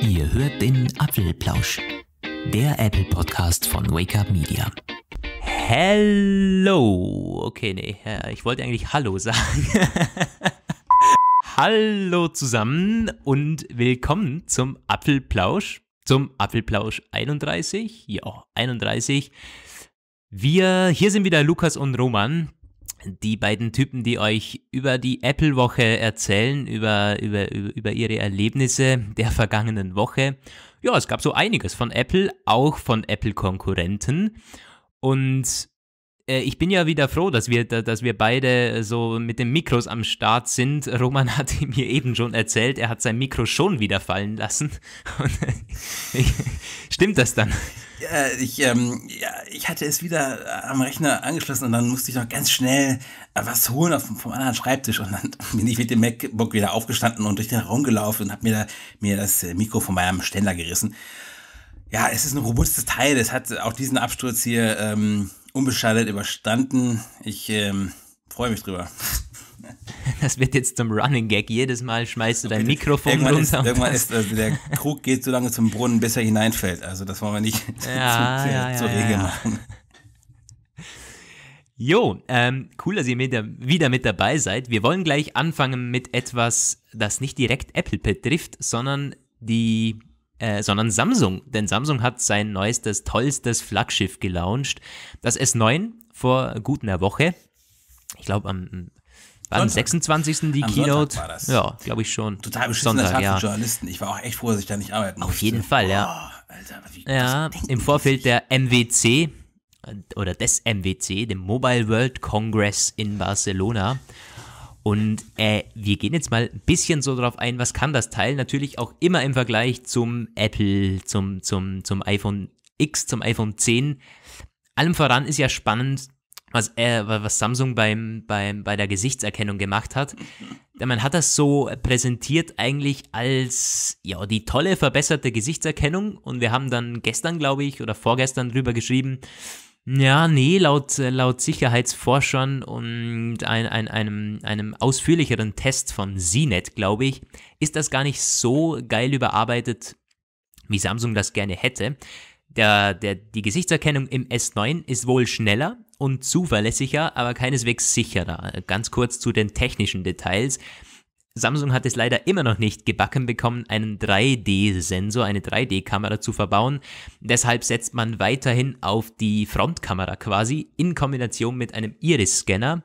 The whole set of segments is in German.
Ihr hört den Apfelplausch, der Apple Podcast von Wake Up Media. Hallo! Okay, nee, ich wollte eigentlich Hallo sagen. Hallo zusammen und willkommen zum Apfelplausch, zum Apfelplausch 31. Ja, 31 wir, hier sind wieder Lukas und Roman, die beiden Typen, die euch über die Apple-Woche erzählen, über, über, über ihre Erlebnisse der vergangenen Woche. Ja, es gab so einiges von Apple, auch von Apple-Konkurrenten. Und äh, ich bin ja wieder froh, dass wir, dass wir beide so mit den Mikros am Start sind. Roman hat mir eben schon erzählt, er hat sein Mikro schon wieder fallen lassen. Äh, stimmt das dann? Ja, ich, ähm, ja, ich hatte es wieder am Rechner angeschlossen und dann musste ich noch ganz schnell was holen auf, vom anderen Schreibtisch und dann bin ich mit dem MacBook wieder aufgestanden und durch den Raum gelaufen und habe mir, da, mir das äh, Mikro von meinem Ständer gerissen. Ja, es ist ein robustes Teil. Es hat auch diesen Absturz hier. Ähm, unbeschadet überstanden. Ich ähm, freue mich drüber. Das wird jetzt zum Running Gag. Jedes Mal schmeißt du okay, dein Mikrofon irgendwann runter. Ist, irgendwann ist, also der Krug geht so lange zum Brunnen, bis er hineinfällt. Also das wollen wir nicht ja, zu, ja, zur ja, Regel machen. Jo, ähm, cool, dass ihr mit der, wieder mit dabei seid. Wir wollen gleich anfangen mit etwas, das nicht direkt Apple betrifft, sondern die äh, sondern Samsung. Denn Samsung hat sein neuestes, tollstes Flaggschiff gelauncht, das S9 vor gut einer Woche. Ich glaube, am am 26. die am Keynote. Ja, glaube ich schon. Total beschissener Tag ja. für Journalisten. Ich war auch echt froh, dass ich da nicht arbeiten musste. Auf jeden Fall, ja. Oh, Alter, ja, im Vorfeld der MWC äh, oder des MWC, dem Mobile World Congress in Barcelona. Und äh, wir gehen jetzt mal ein bisschen so drauf ein, was kann das Teil? Natürlich auch immer im Vergleich zum Apple, zum, zum, zum iPhone X, zum iPhone 10. Allem voran ist ja spannend, was, äh, was Samsung beim, beim, bei der Gesichtserkennung gemacht hat. Denn man hat das so präsentiert eigentlich als ja, die tolle verbesserte Gesichtserkennung. Und wir haben dann gestern, glaube ich, oder vorgestern drüber geschrieben, ja, nee, laut, äh, laut Sicherheitsforschern und ein, ein, einem, einem ausführlicheren Test von CNET, glaube ich, ist das gar nicht so geil überarbeitet, wie Samsung das gerne hätte. Der, der, die Gesichtserkennung im S9 ist wohl schneller und zuverlässiger, aber keineswegs sicherer. Äh, ganz kurz zu den technischen Details. Samsung hat es leider immer noch nicht gebacken bekommen, einen 3D-Sensor, eine 3D-Kamera zu verbauen. Deshalb setzt man weiterhin auf die Frontkamera quasi in Kombination mit einem Iris-Scanner.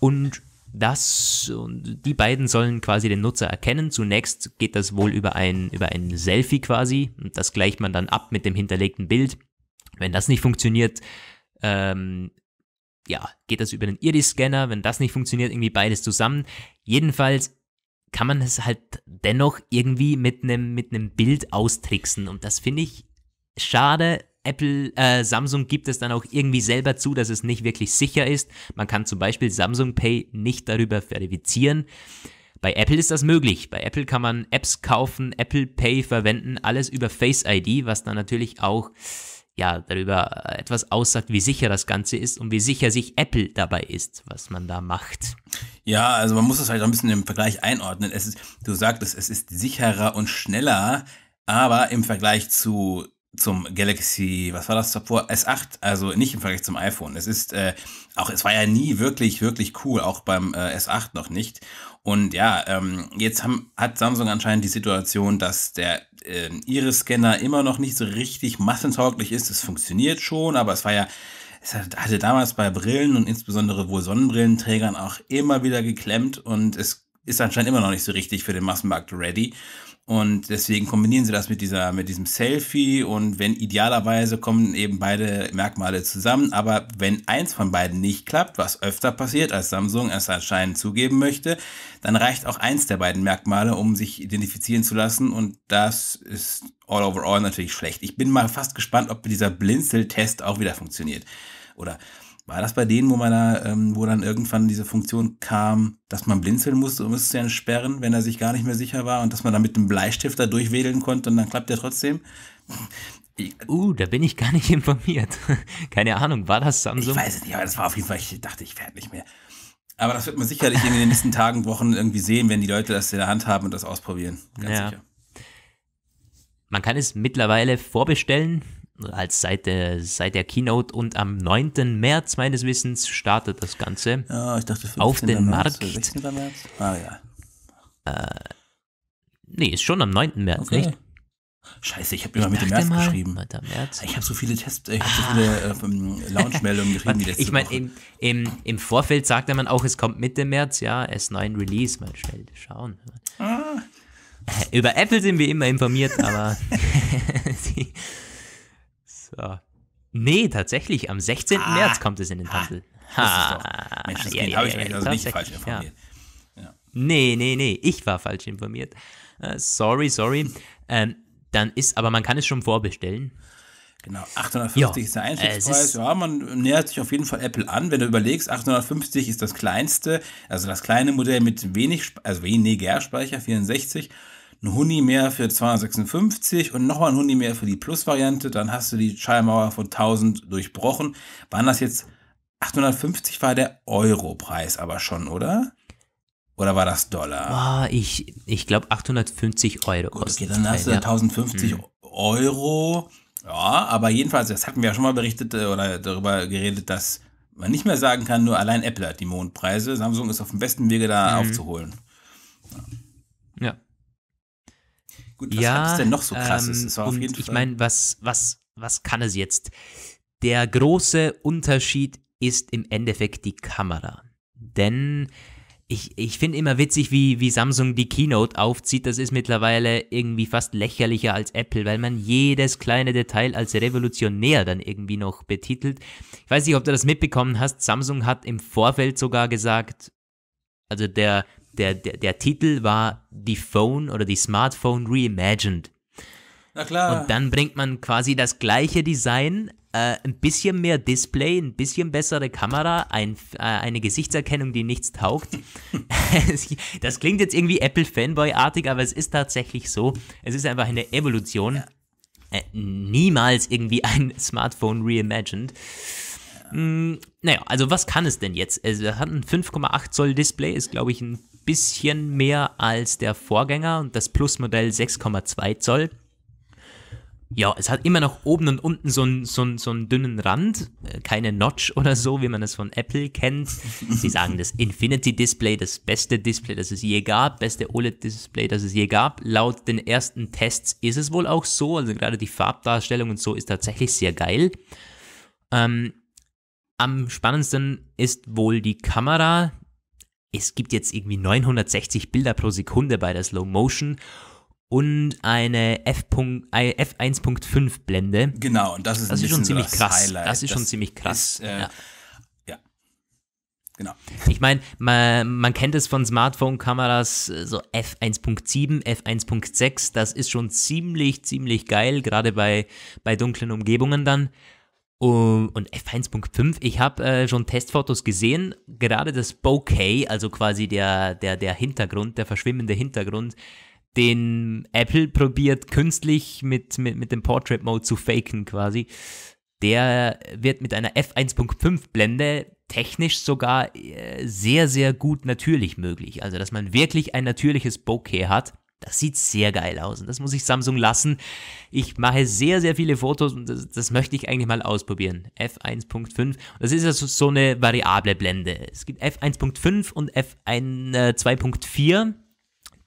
Und das und die beiden sollen quasi den Nutzer erkennen. Zunächst geht das wohl über ein, über ein Selfie quasi. Und das gleicht man dann ab mit dem hinterlegten Bild. Wenn das nicht funktioniert, ähm, ja, geht das über den Iris-Scanner, wenn das nicht funktioniert, irgendwie beides zusammen. Jedenfalls kann man es halt dennoch irgendwie mit einem mit Bild austricksen und das finde ich schade. Apple, äh, Samsung gibt es dann auch irgendwie selber zu, dass es nicht wirklich sicher ist. Man kann zum Beispiel Samsung Pay nicht darüber verifizieren. Bei Apple ist das möglich. Bei Apple kann man Apps kaufen, Apple Pay verwenden, alles über Face ID, was dann natürlich auch ja darüber äh, etwas aussagt, wie sicher das Ganze ist und wie sicher sich Apple dabei ist, was man da macht. Ja, also man muss das halt auch ein bisschen im Vergleich einordnen. Es ist, du sagtest, es ist sicherer und schneller, aber im Vergleich zu zum Galaxy, was war das davor? S8, also nicht im Vergleich zum iPhone. Es ist äh, auch, es war ja nie wirklich, wirklich cool, auch beim äh, S8 noch nicht. Und ja, ähm, jetzt haben, hat Samsung anscheinend die Situation, dass der äh, Iris-Scanner immer noch nicht so richtig massentauglich ist. Es funktioniert schon, aber es war ja, es hatte damals bei Brillen und insbesondere wohl Sonnenbrillenträgern auch immer wieder geklemmt und es ist anscheinend immer noch nicht so richtig für den Massenmarkt ready. Und deswegen kombinieren sie das mit, dieser, mit diesem Selfie und wenn idealerweise kommen eben beide Merkmale zusammen, aber wenn eins von beiden nicht klappt, was öfter passiert, als Samsung es anscheinend zugeben möchte, dann reicht auch eins der beiden Merkmale, um sich identifizieren zu lassen und das ist all overall natürlich schlecht. Ich bin mal fast gespannt, ob dieser Blinzeltest auch wieder funktioniert oder war das bei denen, wo man da, ähm, wo dann irgendwann diese Funktion kam, dass man blinzeln musste, um es zu entsperren, wenn er sich gar nicht mehr sicher war und dass man dann mit dem Bleistift da durchwedeln konnte und dann klappt er trotzdem? Uh, da bin ich gar nicht informiert. Keine Ahnung, war das Samsung? Ich weiß es nicht, aber das war auf jeden Fall, ich dachte, ich werde nicht mehr. Aber das wird man sicherlich in den nächsten Tagen, Wochen irgendwie sehen, wenn die Leute das in der Hand haben und das ausprobieren. Ganz ja. sicher. Man kann es mittlerweile vorbestellen als seit der, seit der Keynote und am 9. März meines Wissens startet das Ganze. Ja, ich dachte 15. Auf den März, Markt. 16. März? Ah ja. Äh, nee, ist schon am 9. März, okay. nicht? Scheiße, ich habe immer Mitte März mal, geschrieben. März. Ich habe so viele Tests, ich habe so ah. viele äh, Launch-Meldungen geschrieben die letzte Ich meine, im, im, im, Vorfeld sagte man auch, es kommt Mitte März, ja, S9 Release, mal schnell schauen. Ah. Über Apple sind wir immer informiert, aber So. Nee, tatsächlich, am 16. Ah, März kommt es in den ah. Handel. Ah, ha. Mensch, das ja, ja, habe ich ja, mich also nicht falsch informiert. Ja. Ja. Nee, nee, nee, ich war falsch informiert. Uh, sorry, sorry. Ähm, dann ist, aber man kann es schon vorbestellen. Genau, 850 jo, ist der äh, Einstiegspreis. ja, man nähert sich auf jeden Fall Apple an. Wenn du überlegst, 850 ist das kleinste, also das kleine Modell mit wenig, also weniger Speicher, 64 ein Huni mehr für 256 und nochmal ein Huni mehr für die Plus-Variante, dann hast du die Schallmauer von 1000 durchbrochen. Waren das jetzt 850 war der Euro-Preis aber schon, oder? Oder war das Dollar? Boah, ich ich glaube 850 Euro. Gut, okay, dann hast du halt, ja. 1050 hm. Euro. Ja, aber jedenfalls, das hatten wir ja schon mal berichtet äh, oder darüber geredet, dass man nicht mehr sagen kann, nur allein Apple hat die Mondpreise. Samsung ist auf dem besten Wege, da mhm. aufzuholen. Gut, was ja, es denn noch so krasses? Ähm, das war auf jeden Fall. Ich meine, was, was, was kann es jetzt? Der große Unterschied ist im Endeffekt die Kamera. Denn ich, ich finde immer witzig, wie, wie Samsung die Keynote aufzieht. Das ist mittlerweile irgendwie fast lächerlicher als Apple, weil man jedes kleine Detail als revolutionär dann irgendwie noch betitelt. Ich weiß nicht, ob du das mitbekommen hast. Samsung hat im Vorfeld sogar gesagt, also der, der, der, der Titel war die Phone oder die Smartphone Reimagined. Na klar. Und dann bringt man quasi das gleiche Design, äh, ein bisschen mehr Display, ein bisschen bessere Kamera, ein, äh, eine Gesichtserkennung, die nichts taugt. das klingt jetzt irgendwie Apple-Fanboy-artig, aber es ist tatsächlich so. Es ist einfach eine Evolution. Ja. Äh, niemals irgendwie ein Smartphone reimagined. Mm, naja, also was kann es denn jetzt? Also, es hat ein 5,8 Zoll Display, ist glaube ich ein bisschen mehr als der Vorgänger und das Plus-Modell 6,2 Zoll. Ja, es hat immer noch oben und unten so einen, so einen, so einen dünnen Rand, äh, keine Notch oder so, wie man das von Apple kennt. Sie sagen, das Infinity Display, das beste Display, das es je gab, beste OLED-Display, das es je gab. Laut den ersten Tests ist es wohl auch so, also gerade die Farbdarstellung und so ist tatsächlich sehr geil. Ähm, am spannendsten ist wohl die Kamera, es gibt jetzt irgendwie 960 Bilder pro Sekunde bei der Slow Motion und eine F1.5 äh, Blende. Genau, und das ist, das ist schon ziemlich krass. Highlight. Das ist das schon ziemlich krass. Ist, äh, ja. ja. Genau. Ich meine, man, man, kennt es von Smartphone-Kameras, so F1.7, F1.6, das ist schon ziemlich, ziemlich geil, gerade bei, bei dunklen Umgebungen dann. Um, und F1.5, ich habe äh, schon Testfotos gesehen, gerade das Bokeh, also quasi der, der, der Hintergrund, der verschwimmende Hintergrund, den Apple probiert künstlich mit, mit, mit dem Portrait Mode zu faken quasi, der wird mit einer F1.5 Blende technisch sogar äh, sehr, sehr gut natürlich möglich. Also, dass man wirklich ein natürliches Bokeh hat das sieht sehr geil aus und das muss ich Samsung lassen. Ich mache sehr, sehr viele Fotos und das, das möchte ich eigentlich mal ausprobieren. F1.5, das ist ja also so eine variable Blende. Es gibt F1.5 und F2.4, äh,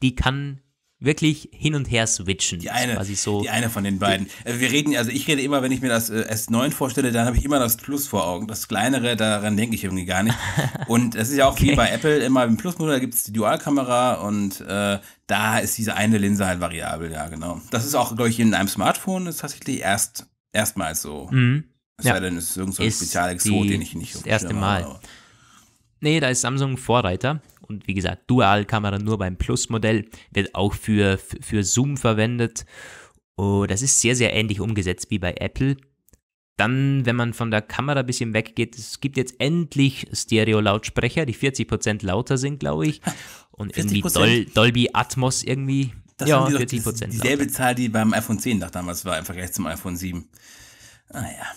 die kann wirklich hin und her switchen. Die eine, quasi so. die eine von den beiden. Äh, wir reden, also ich rede immer, wenn ich mir das äh, S9 vorstelle, dann habe ich immer das Plus vor Augen. Das kleinere, daran denke ich irgendwie gar nicht. Und das ist ja auch okay. wie bei Apple, immer im Plus-Modell gibt es die Dualkamera und äh, da ist diese eine Linse halt variabel, ja genau. Das ist auch, glaube ich, in einem Smartphone ist tatsächlich erst, erstmals so. Mhm. Es ja. sei denn, es ist irgendein so Spezialexot, den ich nicht so Das erste Mal. Habe. Nee, da ist Samsung Vorreiter und wie gesagt, Dualkamera nur beim Plus-Modell, wird auch für, für Zoom verwendet. Oh, das ist sehr, sehr ähnlich umgesetzt wie bei Apple. Dann, wenn man von der Kamera ein bisschen weggeht, es gibt jetzt endlich Stereo-Lautsprecher, die 40% lauter sind, glaube ich. Und irgendwie Dol Dolby Atmos irgendwie. Das ja, die 40 doch dieselbe lauter. Zahl, die beim iPhone 10 noch damals war, im Vergleich zum iPhone 7. Ah ja.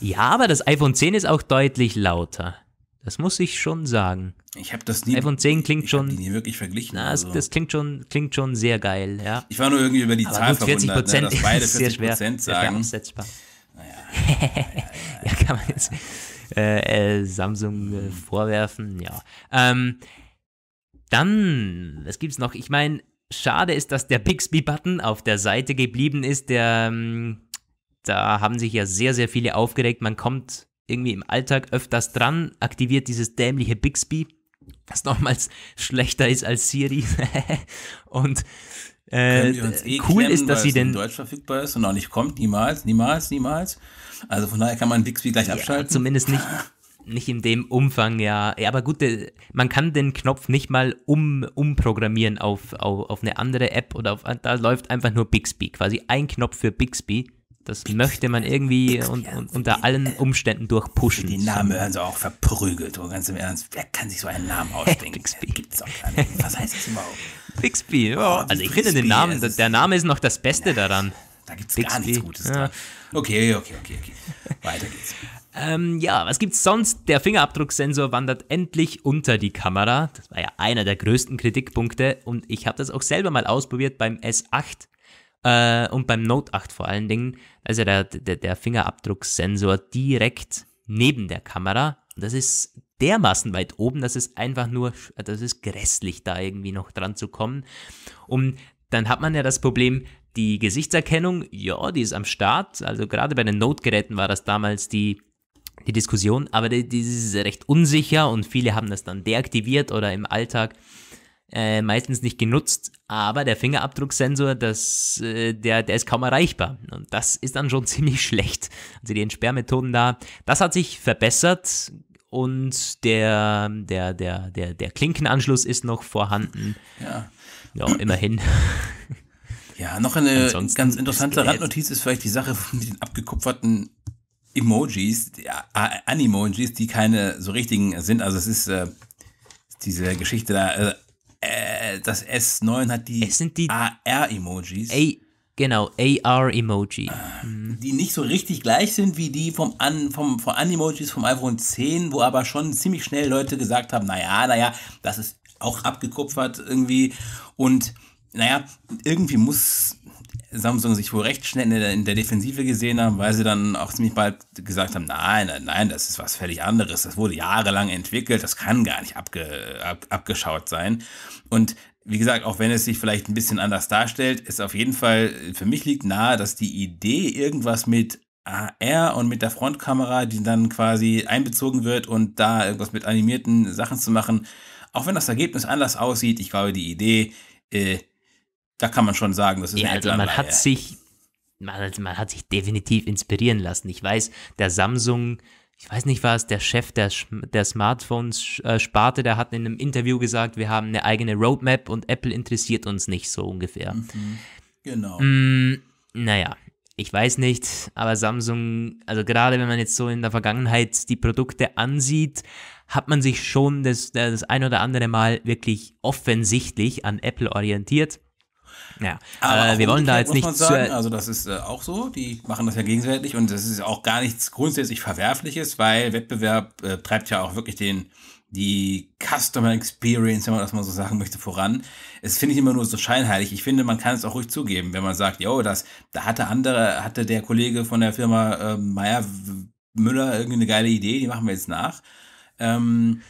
Ja, aber das iPhone 10 ist auch deutlich lauter. Das muss ich schon sagen. Ich habe das nie. 11 10 klingt schon. Nie wirklich verglichen. Na, also. Das klingt schon, klingt schon sehr geil, ja. Ich war nur irgendwie über die Aber Zahl gut, 40 verwundert, ne, dass beide 40 sehr schwer, Prozent sagen. Sehr schwer naja. ja, kann man jetzt äh, äh, Samsung äh, hm. vorwerfen, ja. Ähm, dann, was gibt's noch? Ich meine, schade ist, dass der Bixby-Button auf der Seite geblieben ist. Der, ähm, da haben sich ja sehr, sehr viele aufgeregt. Man kommt irgendwie im Alltag öfters dran, aktiviert dieses dämliche Bixby, was nochmals schlechter ist als Siri. und äh, eh cool klemmen, ist, dass sie denn in Deutsch verfügbar ist und auch nicht kommt, niemals, niemals, niemals. Also von daher kann man Bixby gleich ja, abschalten. Zumindest nicht, nicht in dem Umfang, ja. ja. Aber gut, äh, man kann den Knopf nicht mal um, umprogrammieren auf, auf, auf eine andere App oder auf, da läuft einfach nur Bixby, quasi ein Knopf für Bixby das möchte man irgendwie und, und, unter allen Umständen durchpushen. Die Namen werden so auch verprügelt, und ganz im Ernst. Wer kann sich so einen Namen ausdenken? Bixby. Gibt's auch gar nicht. Was heißt das überhaupt? Bixby, oh, also ich Bixby, finde den Namen, der Name ist noch das Beste ja, daran. Da gibt es gar nichts Gutes. Ja. Okay, okay, okay, okay. Weiter geht's. Ähm, ja, was gibt's sonst? Der Fingerabdrucksensor wandert endlich unter die Kamera. Das war ja einer der größten Kritikpunkte und ich habe das auch selber mal ausprobiert beim S8 äh, und beim Note 8 vor allen Dingen, also der, der, der Fingerabdrucksensor direkt neben der Kamera. Das ist dermaßen weit oben, dass es einfach nur, das ist grässlich, da irgendwie noch dran zu kommen. Und dann hat man ja das Problem, die Gesichtserkennung, ja, die ist am Start. Also gerade bei den Note-Geräten war das damals die, die Diskussion, aber die, die ist recht unsicher und viele haben das dann deaktiviert oder im Alltag äh, meistens nicht genutzt, aber der Fingerabdrucksensor, das, äh, der, der ist kaum erreichbar. Und das ist dann schon ziemlich schlecht. Also die Entsperrmethoden da, das hat sich verbessert und der, der, der, der, der Klinkenanschluss ist noch vorhanden. Ja. Ja, immerhin. Ja, noch eine Ansonsten ganz interessante Randnotiz ist vielleicht die Sache mit den abgekupferten Emojis, Animojis, die keine so richtigen sind. Also es ist äh, diese Geschichte da, äh, äh, das S9 hat die, es sind die AR-Emojis. Genau, AR-Emoji. Ah, mhm. Die nicht so richtig gleich sind wie die vom An, vom, von An-Emojis vom iPhone 10, wo aber schon ziemlich schnell Leute gesagt haben, naja, naja, das ist auch abgekupfert irgendwie. Und naja, irgendwie muss Samsung sich wohl recht schnell in der, in der, Defensive gesehen haben, weil sie dann auch ziemlich bald gesagt haben, nein, nein, nein, das ist was völlig anderes. Das wurde jahrelang entwickelt, das kann gar nicht abge, ab, abgeschaut sein. Und wie gesagt, auch wenn es sich vielleicht ein bisschen anders darstellt, ist auf jeden Fall, für mich liegt nahe, dass die Idee irgendwas mit AR und mit der Frontkamera, die dann quasi einbezogen wird und da irgendwas mit animierten Sachen zu machen, auch wenn das Ergebnis anders aussieht, ich glaube, die Idee äh, da kann man schon sagen, das ist ja, eine also man hat sich man, man, hat sich definitiv inspirieren lassen. Ich weiß, der Samsung, ich weiß nicht was, der Chef der, der Smartphones-Sparte, äh, der hat in einem Interview gesagt, wir haben eine eigene Roadmap und Apple interessiert uns nicht so ungefähr. Mhm. Genau. Mm, naja, ich weiß nicht, aber Samsung, also gerade wenn man jetzt so in der Vergangenheit die Produkte ansieht, hat man sich schon das, das ein oder andere Mal wirklich offensichtlich an Apple orientiert. Ja, äh, aber äh, wir wollen da jetzt nicht zu. also das ist äh, auch so, die machen das ja gegenseitig und das ist auch gar nichts grundsätzlich verwerfliches, weil Wettbewerb äh, treibt ja auch wirklich den die Customer Experience, wenn man das mal so sagen möchte, voran. Es finde ich immer nur so scheinheilig. Ich finde, man kann es auch ruhig zugeben, wenn man sagt, yo, das, da hatte andere, hatte der Kollege von der Firma äh, Meyer Müller irgendwie eine geile Idee, die machen wir jetzt nach. Ähm,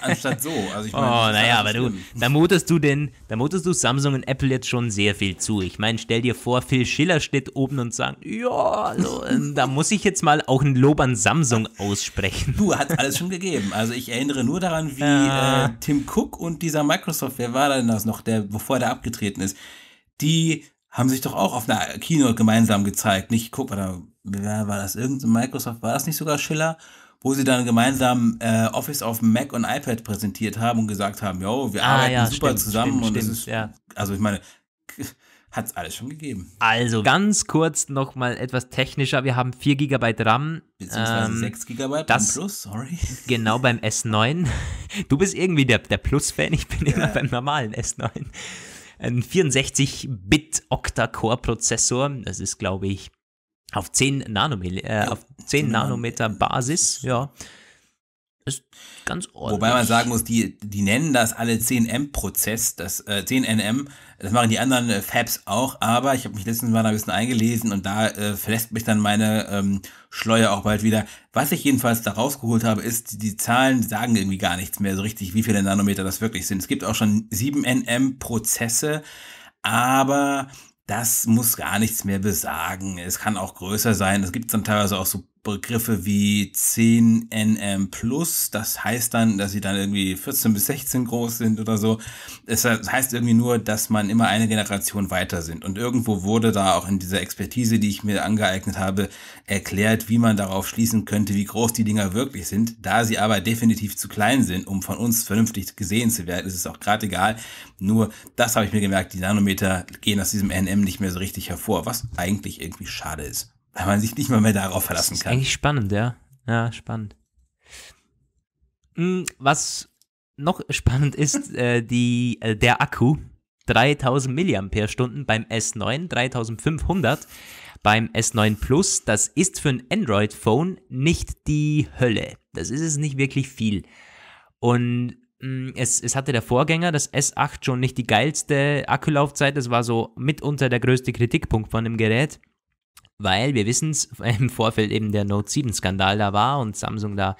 Anstatt so. Also ich meine, oh, naja, aber du, da mutest du denn, da mutest du Samsung und Apple jetzt schon sehr viel zu. Ich meine, stell dir vor, Phil Schiller steht oben und sagt, ja, so, also, ähm, da muss ich jetzt mal auch ein Lob an Samsung aussprechen. Du, hat alles schon gegeben. Also ich erinnere nur daran, wie ja. äh, Tim Cook und dieser Microsoft, wer war denn das noch, der, bevor der abgetreten ist, die haben sich doch auch auf einer Keynote gemeinsam gezeigt. Nicht, guck mal, wer war das? Irgendein Microsoft, war das nicht sogar Schiller? wo sie dann gemeinsam äh, Office auf Mac und iPad präsentiert haben und gesagt haben, yo, wir ah, arbeiten ja, super stimmt, zusammen stimmt, und stimmt, ist, ja. also ich meine, hat es alles schon gegeben. Also ganz kurz nochmal etwas technischer. Wir haben 4 GB RAM. Beziehungsweise ähm, 6 GB das, Plus, sorry. Genau beim S9. Du bist irgendwie der, der Plus-Fan, ich bin ja. immer beim normalen S9. Ein 64-Bit Octa-Core-Prozessor, das ist glaube ich auf 10, Nanometer, äh, ja, auf 10 Nanometer Basis, ja. Ist ganz ordentlich. Wobei man sagen muss, die, die nennen das alle 10M-Prozess, das äh, 10NM, das machen die anderen äh, Fabs auch, aber ich habe mich letztens mal ein bisschen eingelesen und da äh, verlässt mich dann meine ähm, Schleue auch bald wieder. Was ich jedenfalls da rausgeholt habe, ist, die Zahlen sagen irgendwie gar nichts mehr so richtig, wie viele Nanometer das wirklich sind. Es gibt auch schon 7NM-Prozesse, aber das muss gar nichts mehr besagen. Es kann auch größer sein. Es gibt dann teilweise auch so Begriffe wie 10 nm plus, das heißt dann, dass sie dann irgendwie 14 bis 16 groß sind oder so. Es heißt irgendwie nur, dass man immer eine Generation weiter sind. Und irgendwo wurde da auch in dieser Expertise, die ich mir angeeignet habe, erklärt, wie man darauf schließen könnte, wie groß die Dinger wirklich sind. Da sie aber definitiv zu klein sind, um von uns vernünftig gesehen zu werden, ist es auch gerade egal. Nur das habe ich mir gemerkt, die Nanometer gehen aus diesem NM nicht mehr so richtig hervor, was eigentlich irgendwie schade ist weil man sich nicht mal mehr darauf verlassen das ist kann. Eigentlich spannend, ja. Ja, spannend. Hm, was noch spannend ist, äh, die, äh, der Akku. 3000 mAh beim S9, 3500 beim S9 Plus. Das ist für ein Android-Phone nicht die Hölle. Das ist es nicht wirklich viel. Und mh, hm, es, es hatte der Vorgänger, das S8, schon nicht die geilste Akkulaufzeit. Das war so mitunter der größte Kritikpunkt von dem Gerät weil wir wissen es, im Vorfeld eben der Note 7 Skandal da war und Samsung da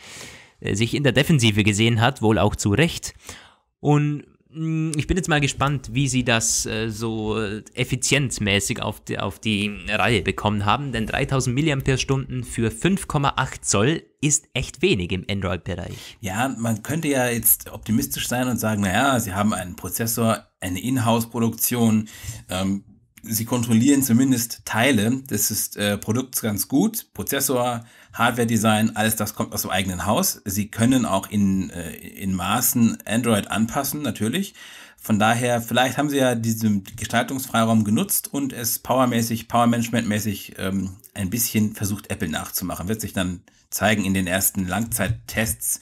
äh, sich in der Defensive gesehen hat, wohl auch zu Recht. Und mh, mm, ich bin jetzt mal gespannt, wie sie das äh, so äh, effizienzmäßig auf die, auf die Reihe bekommen haben, denn 3000 mAh für 5,8 Zoll ist echt wenig im Android-Bereich. Ja, man könnte ja jetzt optimistisch sein und sagen, naja, sie haben einen Prozessor, eine Inhouse-Produktion, ähm, sie kontrollieren zumindest Teile Das ist äh, Produkts ganz gut. Prozessor, Hardware-Design, alles das kommt aus dem eigenen Haus. Sie können auch in, äh, in Maßen Android anpassen, natürlich. Von daher, vielleicht haben sie ja diesen Gestaltungsfreiraum genutzt und es powermäßig, powermanagementmäßig ähm, ein bisschen versucht, Apple nachzumachen. Wird sich dann zeigen in den ersten Langzeittests,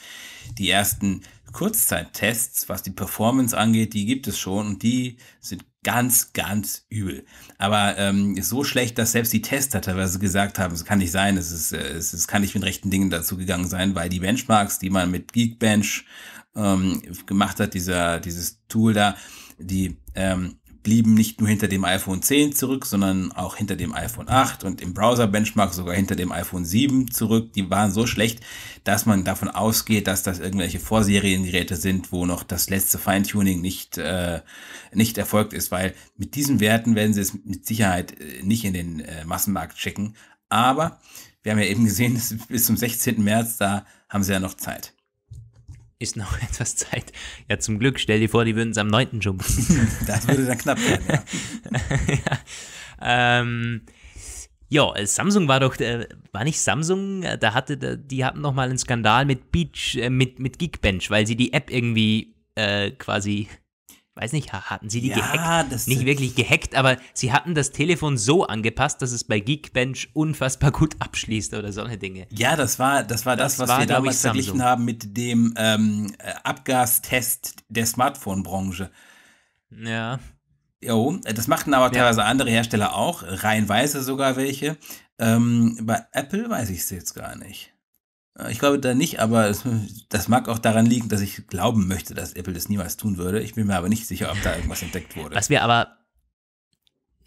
die ersten Kurzzeittests, was die Performance angeht, die gibt es schon und die sind ganz, ganz übel. Aber ähm, so schlecht, dass selbst die Tester teilweise gesagt haben, es kann nicht sein, es, ist, äh, es, es kann nicht mit rechten Dingen dazu gegangen sein, weil die Benchmarks, die man mit Geekbench ähm, gemacht hat, dieser, dieses Tool da, die ähm, blieben nicht nur hinter dem iPhone 10 zurück, sondern auch hinter dem iPhone 8 und im Browser-Benchmark sogar hinter dem iPhone 7 zurück. Die waren so schlecht, dass man davon ausgeht, dass das irgendwelche Vorseriengeräte sind, wo noch das letzte Feintuning nicht, äh, nicht erfolgt ist, weil mit diesen Werten werden sie es mit Sicherheit äh, nicht in den äh, Massenmarkt schicken. Aber wir haben ja eben gesehen, bis zum 16. März, da haben sie ja noch Zeit ist noch etwas Zeit. Ja, zum Glück, stell dir vor, die würden es am 9. schon Das würde dann knapp werden, ja. ja. Ähm, ja, Samsung war doch, äh, war nicht Samsung, äh, da hatte, die hatten noch mal einen Skandal mit Beach, äh, mit, mit Geekbench, weil sie die App irgendwie äh, quasi weiß nicht, hatten sie die ja, gehackt? Das nicht wirklich gehackt, aber sie hatten das Telefon so angepasst, dass es bei Geekbench unfassbar gut abschließt oder solche Dinge. Ja, das war das, war das, das was war, wir damals verglichen haben mit dem ähm, äh, Abgastest der Smartphone-Branche. Ja. Jo, das machten aber teilweise ja. andere Hersteller auch, reihenweise sogar welche. Ähm, bei Apple weiß ich es jetzt gar nicht. Äh, ich glaube da nicht, aber es, das mag auch daran liegen, dass ich glauben möchte, dass Apple das niemals tun würde. Ich bin mir aber nicht sicher, ob da irgendwas entdeckt wurde. Was wir aber,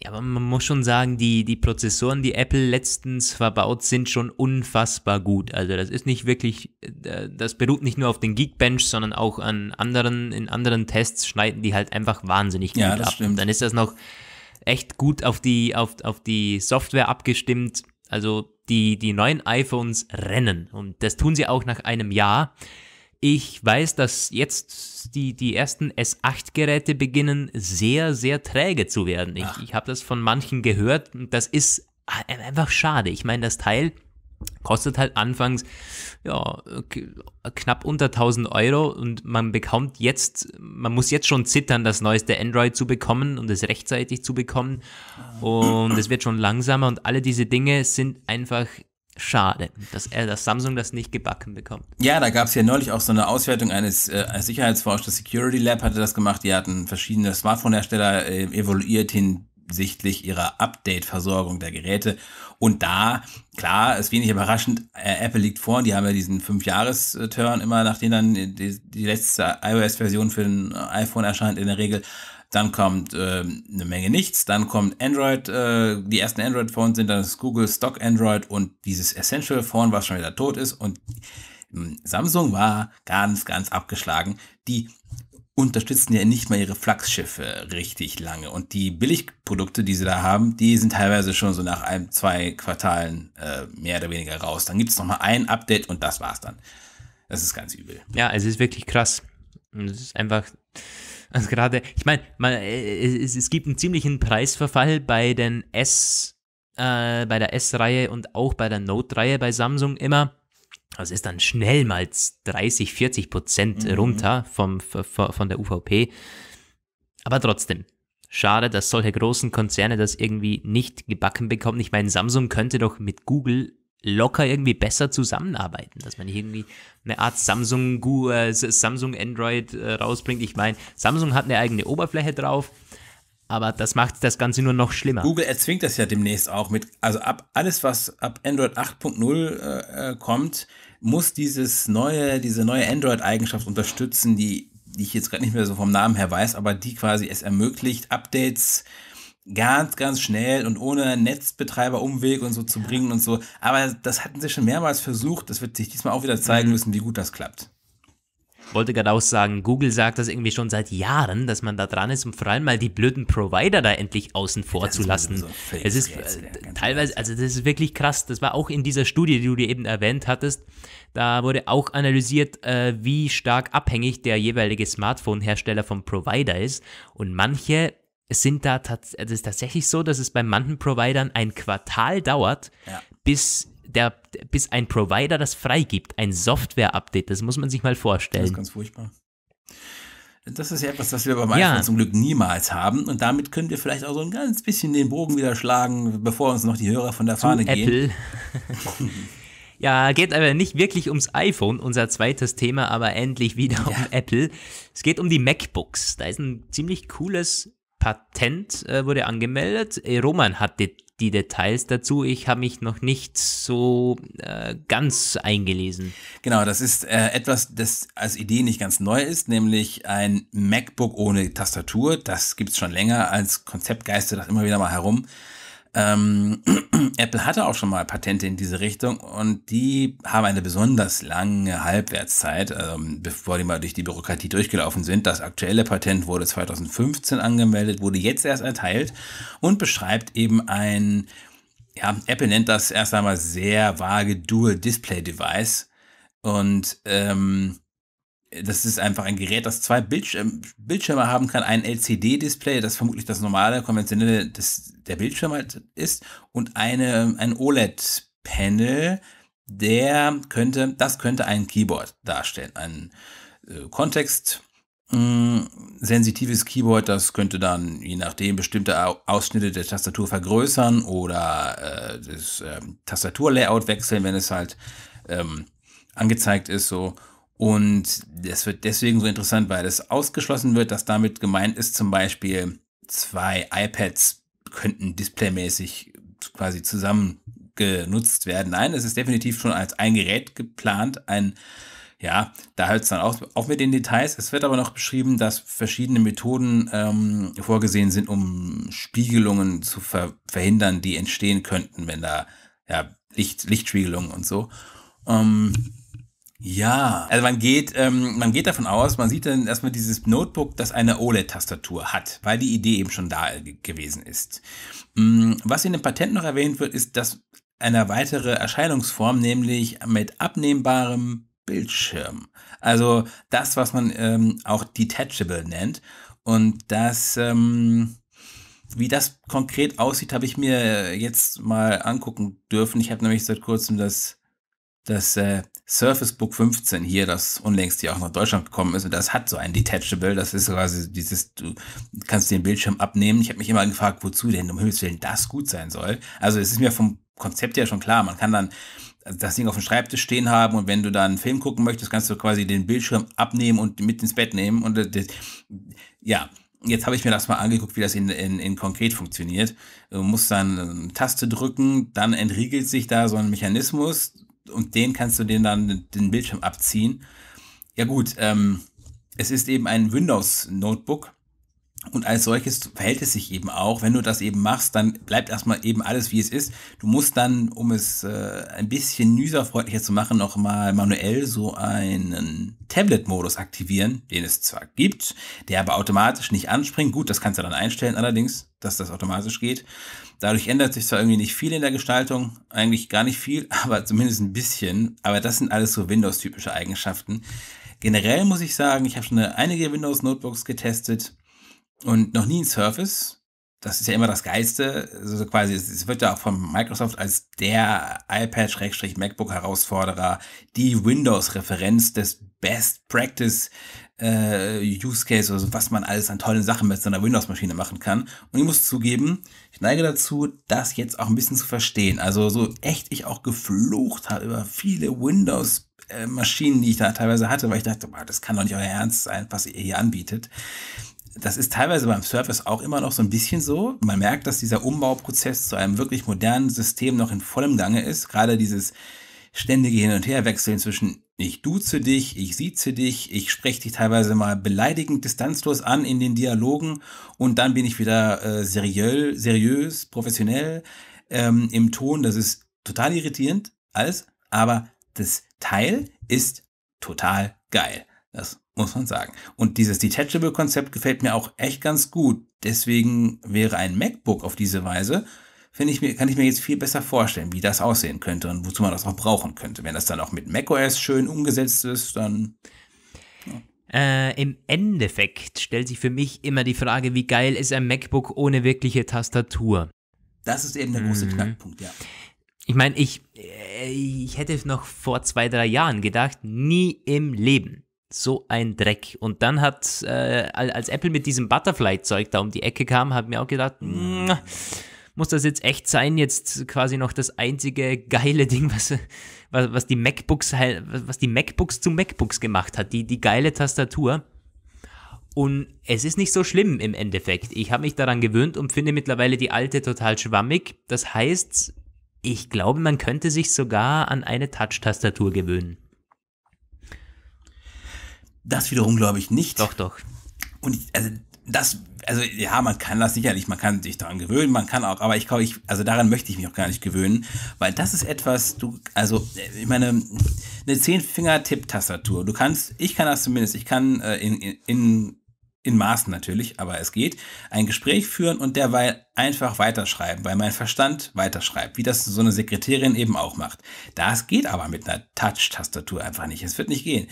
ja, aber man muss schon sagen, die, die Prozessoren, die Apple letztens verbaut, sind schon unfassbar gut. Also das ist nicht wirklich, äh, das beruht nicht nur auf den Geekbench, sondern auch an anderen, in anderen Tests schneiden die halt einfach wahnsinnig gut ja, ab. Stimmt. Und dann ist das noch echt gut auf die, auf, auf die Software abgestimmt also die, die neuen iPhones rennen und das tun sie auch nach einem Jahr. Ich weiß, dass jetzt die, die ersten S8-Geräte beginnen sehr, sehr träge zu werden. Ich, ich habe das von manchen gehört und das ist einfach schade. Ich meine, das Teil Kostet halt anfangs ja, knapp unter 1000 Euro und man bekommt jetzt, man muss jetzt schon zittern, das neueste Android zu bekommen und es rechtzeitig zu bekommen. Und es wird schon langsamer und alle diese Dinge sind einfach schade, dass, er, dass Samsung das nicht gebacken bekommt. Ja, da gab es ja neulich auch so eine Auswertung eines äh, Sicherheitsforschers, Security Lab hatte das gemacht, die hatten verschiedene Smartphone-Hersteller äh, evaluiert hin hinsichtlich ihrer Update-Versorgung der Geräte. Und da, klar, ist wenig überraschend, äh, Apple liegt vor, die haben ja diesen fünf jahres turn immer, nachdem dann die, die letzte iOS-Version für ein iPhone erscheint in der Regel. Dann kommt äh, eine Menge nichts, dann kommt Android, äh, die ersten Android-Phones sind dann das Google Stock Android und dieses Essential-Phone, was schon wieder tot ist. Und hm, Samsung war ganz, ganz abgeschlagen. Die unterstützen ja nicht mal ihre Flagschiffe richtig lange. Und die Billigprodukte, die sie da haben, die sind teilweise schon so nach einem, zwei Quartalen äh, mehr oder weniger raus. Dann gibt es nochmal ein Update und das war's dann. Das ist ganz übel. Ja, es ist wirklich krass. Es ist einfach. Also gerade, ich meine, äh, es, es gibt einen ziemlichen Preisverfall bei den S, äh, bei der S-Reihe und auch bei der Note-Reihe bei Samsung immer. Also ist dann schnell mal 30, 40 Prozent mhm. runter vom, von der UVP. Aber trotzdem, schade, dass solche großen Konzerne das irgendwie nicht gebacken bekommen. Ich meine, Samsung könnte doch mit Google locker irgendwie besser zusammenarbeiten, dass man nicht irgendwie eine Art Samsung, äh, Samsung Android äh, rausbringt. Ich meine, Samsung hat eine eigene Oberfläche drauf aber das macht das Ganze nur noch schlimmer. Google erzwingt das ja demnächst auch mit, also ab alles, was ab Android 8.0 äh, äh, kommt, muss dieses neue, diese neue Android-Eigenschaft unterstützen, die, die ich jetzt gerade nicht mehr so vom Namen her weiß, aber die quasi es ermöglicht, Updates ganz, ganz schnell und ohne Netzbetreiberumweg und so zu bringen und so. Aber das hatten sie schon mehrmals versucht. Das wird sich diesmal auch wieder zeigen mhm. müssen, wie gut das klappt wollte gerade auch sagen, Google sagt das irgendwie schon seit Jahren, dass man da dran ist, um vor allem mal die blöden Provider da endlich außen vor zu lassen. so es ist äh, teilweise, also das ist wirklich krass. Das war auch in dieser Studie, die du dir eben erwähnt hattest. Da wurde auch analysiert, äh, wie stark abhängig der jeweilige Smartphone-Hersteller vom Provider ist. Und manche sind da also es ist tatsächlich so, dass es bei manchen Providern ein Quartal dauert, ja. bis der, bis ein Provider das freigibt, ein Software-Update, das muss man sich mal vorstellen. Das ist ganz furchtbar. Das ist ja etwas, das wir beim ja. zum Glück niemals haben. Und damit können wir vielleicht auch so ein ganz bisschen den Bogen wieder schlagen, bevor uns noch die Hörer von der Zu Fahne gehen. Apple. ja, geht aber nicht wirklich ums iPhone, unser zweites Thema, aber endlich wieder ja. um Apple. Es geht um die MacBooks. Da ist ein ziemlich cooles Patent äh, wurde angemeldet. Äh, Roman hat die, die Details dazu. Ich habe mich noch nicht so äh, ganz eingelesen. Genau, das ist äh, etwas, das als Idee nicht ganz neu ist, nämlich ein MacBook ohne Tastatur. Das gibt es schon länger als Konzeptgeister, das immer wieder mal herum. Ähm, Apple hatte auch schon mal Patente in diese Richtung und die haben eine besonders lange Halbwertszeit, ähm, bevor die mal durch die Bürokratie durchgelaufen sind. Das aktuelle Patent wurde 2015 angemeldet, wurde jetzt erst erteilt und beschreibt eben ein, ja, Apple nennt das erst einmal sehr vage Dual Display Device und ähm, das ist einfach ein Gerät, das zwei Bildschirm, Bildschirme haben kann. Ein LCD-Display, das vermutlich das normale, konventionelle, das, der Bildschirm halt ist. Und eine, ein OLED-Panel, der könnte, das könnte ein Keyboard darstellen. Ein äh, Kontext. Mm, sensitives Keyboard, das könnte dann je nachdem bestimmte Ausschnitte der Tastatur vergrößern oder äh, das äh, Tastaturlayout wechseln, wenn es halt ähm, angezeigt ist so und das wird deswegen so interessant, weil es ausgeschlossen wird, dass damit gemeint ist, zum Beispiel zwei iPads könnten displaymäßig quasi zusammen genutzt werden. Nein, es ist definitiv schon als ein Gerät geplant, ein ja, da hört es dann auch, auch mit den Details. Es wird aber noch beschrieben, dass verschiedene Methoden ähm, vorgesehen sind, um Spiegelungen zu ver verhindern, die entstehen könnten, wenn da ja, Licht, Lichtspiegelungen und so. Ähm, ja, also man geht, ähm, man geht davon aus, man sieht dann erstmal dieses Notebook, das eine OLED-Tastatur hat, weil die Idee eben schon da gewesen ist. Mm, was in dem Patent noch erwähnt wird, ist dass eine weitere Erscheinungsform, nämlich mit abnehmbarem Bildschirm. Also das, was man ähm, auch detachable nennt. Und das, ähm, wie das konkret aussieht, habe ich mir jetzt mal angucken dürfen. Ich habe nämlich seit kurzem das das äh, Surface Book 15 hier, das unlängst ja auch nach Deutschland gekommen ist, und das hat so ein Detachable, das ist quasi dieses, du kannst den Bildschirm abnehmen. Ich habe mich immer gefragt, wozu denn um Himmels Willen das gut sein soll. Also es ist mir vom Konzept ja schon klar, man kann dann das Ding auf dem Schreibtisch stehen haben und wenn du dann einen Film gucken möchtest, kannst du quasi den Bildschirm abnehmen und mit ins Bett nehmen und äh, das, ja, jetzt habe ich mir das mal angeguckt, wie das in, in, in konkret funktioniert. Du musst dann eine ähm, Taste drücken, dann entriegelt sich da so ein Mechanismus und den kannst du den dann den Bildschirm abziehen. Ja gut, ähm, es ist eben ein Windows-Notebook und als solches verhält es sich eben auch. Wenn du das eben machst, dann bleibt erstmal eben alles, wie es ist. Du musst dann, um es äh, ein bisschen userfreundlicher zu machen, nochmal manuell so einen Tablet-Modus aktivieren, den es zwar gibt, der aber automatisch nicht anspringt. Gut, das kannst du dann einstellen allerdings, dass das automatisch geht. Dadurch ändert sich zwar irgendwie nicht viel in der Gestaltung, eigentlich gar nicht viel, aber zumindest ein bisschen. Aber das sind alles so Windows-typische Eigenschaften. Generell muss ich sagen, ich habe schon einige Windows-Notebooks getestet und noch nie ein Surface. Das ist ja immer das Geiste. Also quasi, es wird ja auch von Microsoft als der iPad-MacBook-Herausforderer die Windows-Referenz des Best Practice äh, Use Case oder also was man alles an tollen Sachen mit so einer Windows-Maschine machen kann. Und ich muss zugeben, ich neige dazu, das jetzt auch ein bisschen zu verstehen. Also so echt ich auch geflucht habe über viele Windows- äh, Maschinen, die ich da teilweise hatte, weil ich dachte, boah, das kann doch nicht euer Ernst sein, was ihr hier anbietet das ist teilweise beim Surface auch immer noch so ein bisschen so. Man merkt, dass dieser Umbauprozess zu einem wirklich modernen System noch in vollem Gange ist. Gerade dieses ständige Hin- und Herwechseln zwischen ich duze dich, ich sieze dich, ich spreche dich teilweise mal beleidigend distanzlos an in den Dialogen und dann bin ich wieder äh, seriöl, seriös, professionell ähm, im Ton. Das ist total irritierend, alles, aber das Teil ist total geil. Das muss man sagen. Und dieses Detachable-Konzept gefällt mir auch echt ganz gut. Deswegen wäre ein MacBook auf diese Weise, finde ich mir, kann ich mir jetzt viel besser vorstellen, wie das aussehen könnte und wozu man das auch brauchen könnte. Wenn das dann auch mit macOS schön umgesetzt ist, dann. Äh, Im Endeffekt stellt sich für mich immer die Frage, wie geil ist ein MacBook ohne wirkliche Tastatur? Das ist eben der große mhm. Knackpunkt, ja. Ich meine, ich, äh, ich hätte noch vor zwei, drei Jahren gedacht, nie im Leben so ein Dreck. Und dann hat, äh, als Apple mit diesem Butterfly-Zeug da um die Ecke kam, hat mir auch gedacht, mh, muss das jetzt echt sein? Jetzt quasi noch das einzige geile Ding, was, was, was, die, MacBooks, was die MacBooks zu MacBooks gemacht hat, die, die geile Tastatur. Und es ist nicht so schlimm im Endeffekt. Ich habe mich daran gewöhnt und finde mittlerweile die alte total schwammig. Das heißt, ich glaube, man könnte sich sogar an eine Touch-Tastatur gewöhnen. Das wiederum glaube ich nicht. Doch, doch. Und ich, also das, also ja, man kann das sicherlich, man kann sich daran gewöhnen, man kann auch, aber ich glaube, ich, also daran möchte ich mich auch gar nicht gewöhnen, weil das ist etwas, du, also ich meine, eine Zehnfinger-Tipp-Tastatur, du kannst, ich kann das zumindest, ich kann äh, in, in, in Maßen natürlich, aber es geht, ein Gespräch führen und derweil einfach weiterschreiben, weil mein Verstand weiterschreibt, wie das so eine Sekretärin eben auch macht. Das geht aber mit einer Touch-Tastatur einfach nicht, es wird nicht gehen.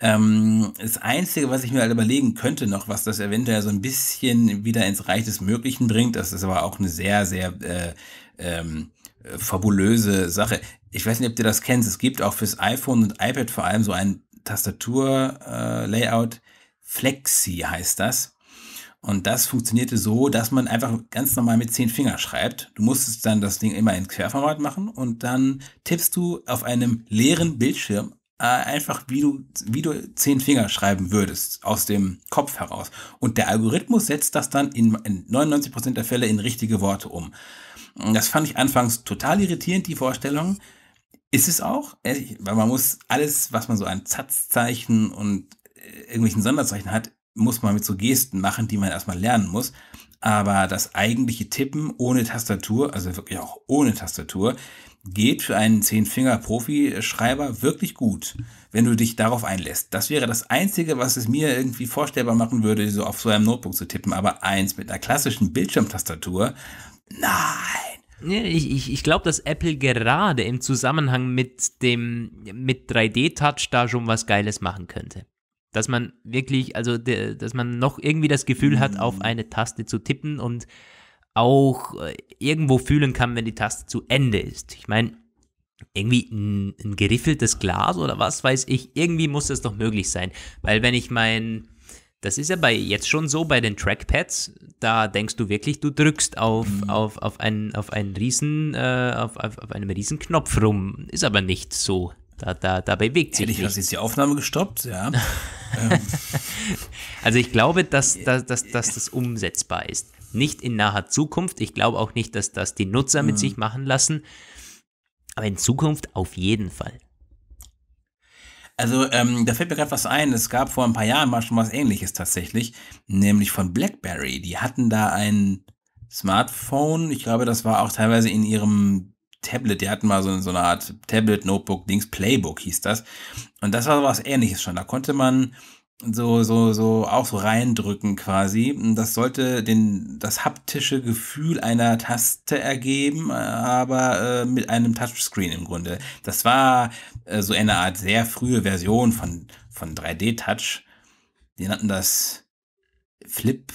Ähm, das Einzige, was ich mir halt überlegen könnte noch, was das eventuell so ein bisschen wieder ins Reich des Möglichen bringt, das ist aber auch eine sehr, sehr äh, ähm, fabulöse Sache. Ich weiß nicht, ob du das kennst. Es gibt auch fürs iPhone und iPad vor allem so ein Tastatur-Layout. Äh, Flexi heißt das. Und das funktionierte so, dass man einfach ganz normal mit zehn Fingern schreibt. Du musstest dann das Ding immer in Querformat machen und dann tippst du auf einem leeren Bildschirm äh, einfach, wie du, wie du zehn Finger schreiben würdest, aus dem Kopf heraus. Und der Algorithmus setzt das dann in, in 99% der Fälle in richtige Worte um. Das fand ich anfangs total irritierend, die Vorstellung. Ist es auch, weil man muss alles, was man so an Satzzeichen und äh, irgendwelchen Sonderzeichen hat, muss man mit so Gesten machen, die man erstmal lernen muss. Aber das eigentliche Tippen ohne Tastatur, also wirklich auch ohne Tastatur, geht für einen Zehn-Finger-Profi-Schreiber wirklich gut, wenn du dich darauf einlässt. Das wäre das Einzige, was es mir irgendwie vorstellbar machen würde, so auf so einem Notebook zu tippen. Aber eins mit einer klassischen Bildschirmtastatur, nein. Ich, ich, ich glaube, dass Apple gerade im Zusammenhang mit dem mit 3D-Touch da schon was Geiles machen könnte dass man wirklich, also dass man noch irgendwie das Gefühl hat, auf mm. eine Taste zu tippen und auch äh, irgendwo fühlen kann, wenn die Taste zu Ende ist. Ich meine, irgendwie ein, ein geriffeltes Glas oder was weiß ich, irgendwie muss das doch möglich sein. Weil wenn ich mein, das ist ja bei jetzt schon so bei den Trackpads, da denkst du wirklich, du drückst auf, mhm. auf, auf einen, auf einen riesen, äh, auf, auf, auf einem riesen Knopf rum. Ist aber nicht so. Da, da, da bewegt sich Ehrlich, nichts. ist die Aufnahme gestoppt, ja. Ähm. also ich glaube, dass, dass, dass, dass das umsetzbar ist. Nicht in naher Zukunft. Ich glaube auch nicht, dass das die Nutzer mit mhm. sich machen lassen. Aber in Zukunft auf jeden Fall. Also ähm, da fällt mir gerade was ein. Es gab vor ein paar Jahren mal schon was Ähnliches tatsächlich, nämlich von BlackBerry. Die hatten da ein Smartphone. Ich glaube, das war auch teilweise in ihrem Tablet, die hatten mal so, so eine Art Tablet-Notebook, Dings Playbook hieß das. Und das war so was ähnliches schon. Da konnte man so, so, so auch so reindrücken quasi. Das sollte den, das haptische Gefühl einer Taste ergeben, äh, aber äh, mit einem Touchscreen im Grunde. Das war äh, so eine Art sehr frühe Version von, von 3D-Touch. Die nannten das Flip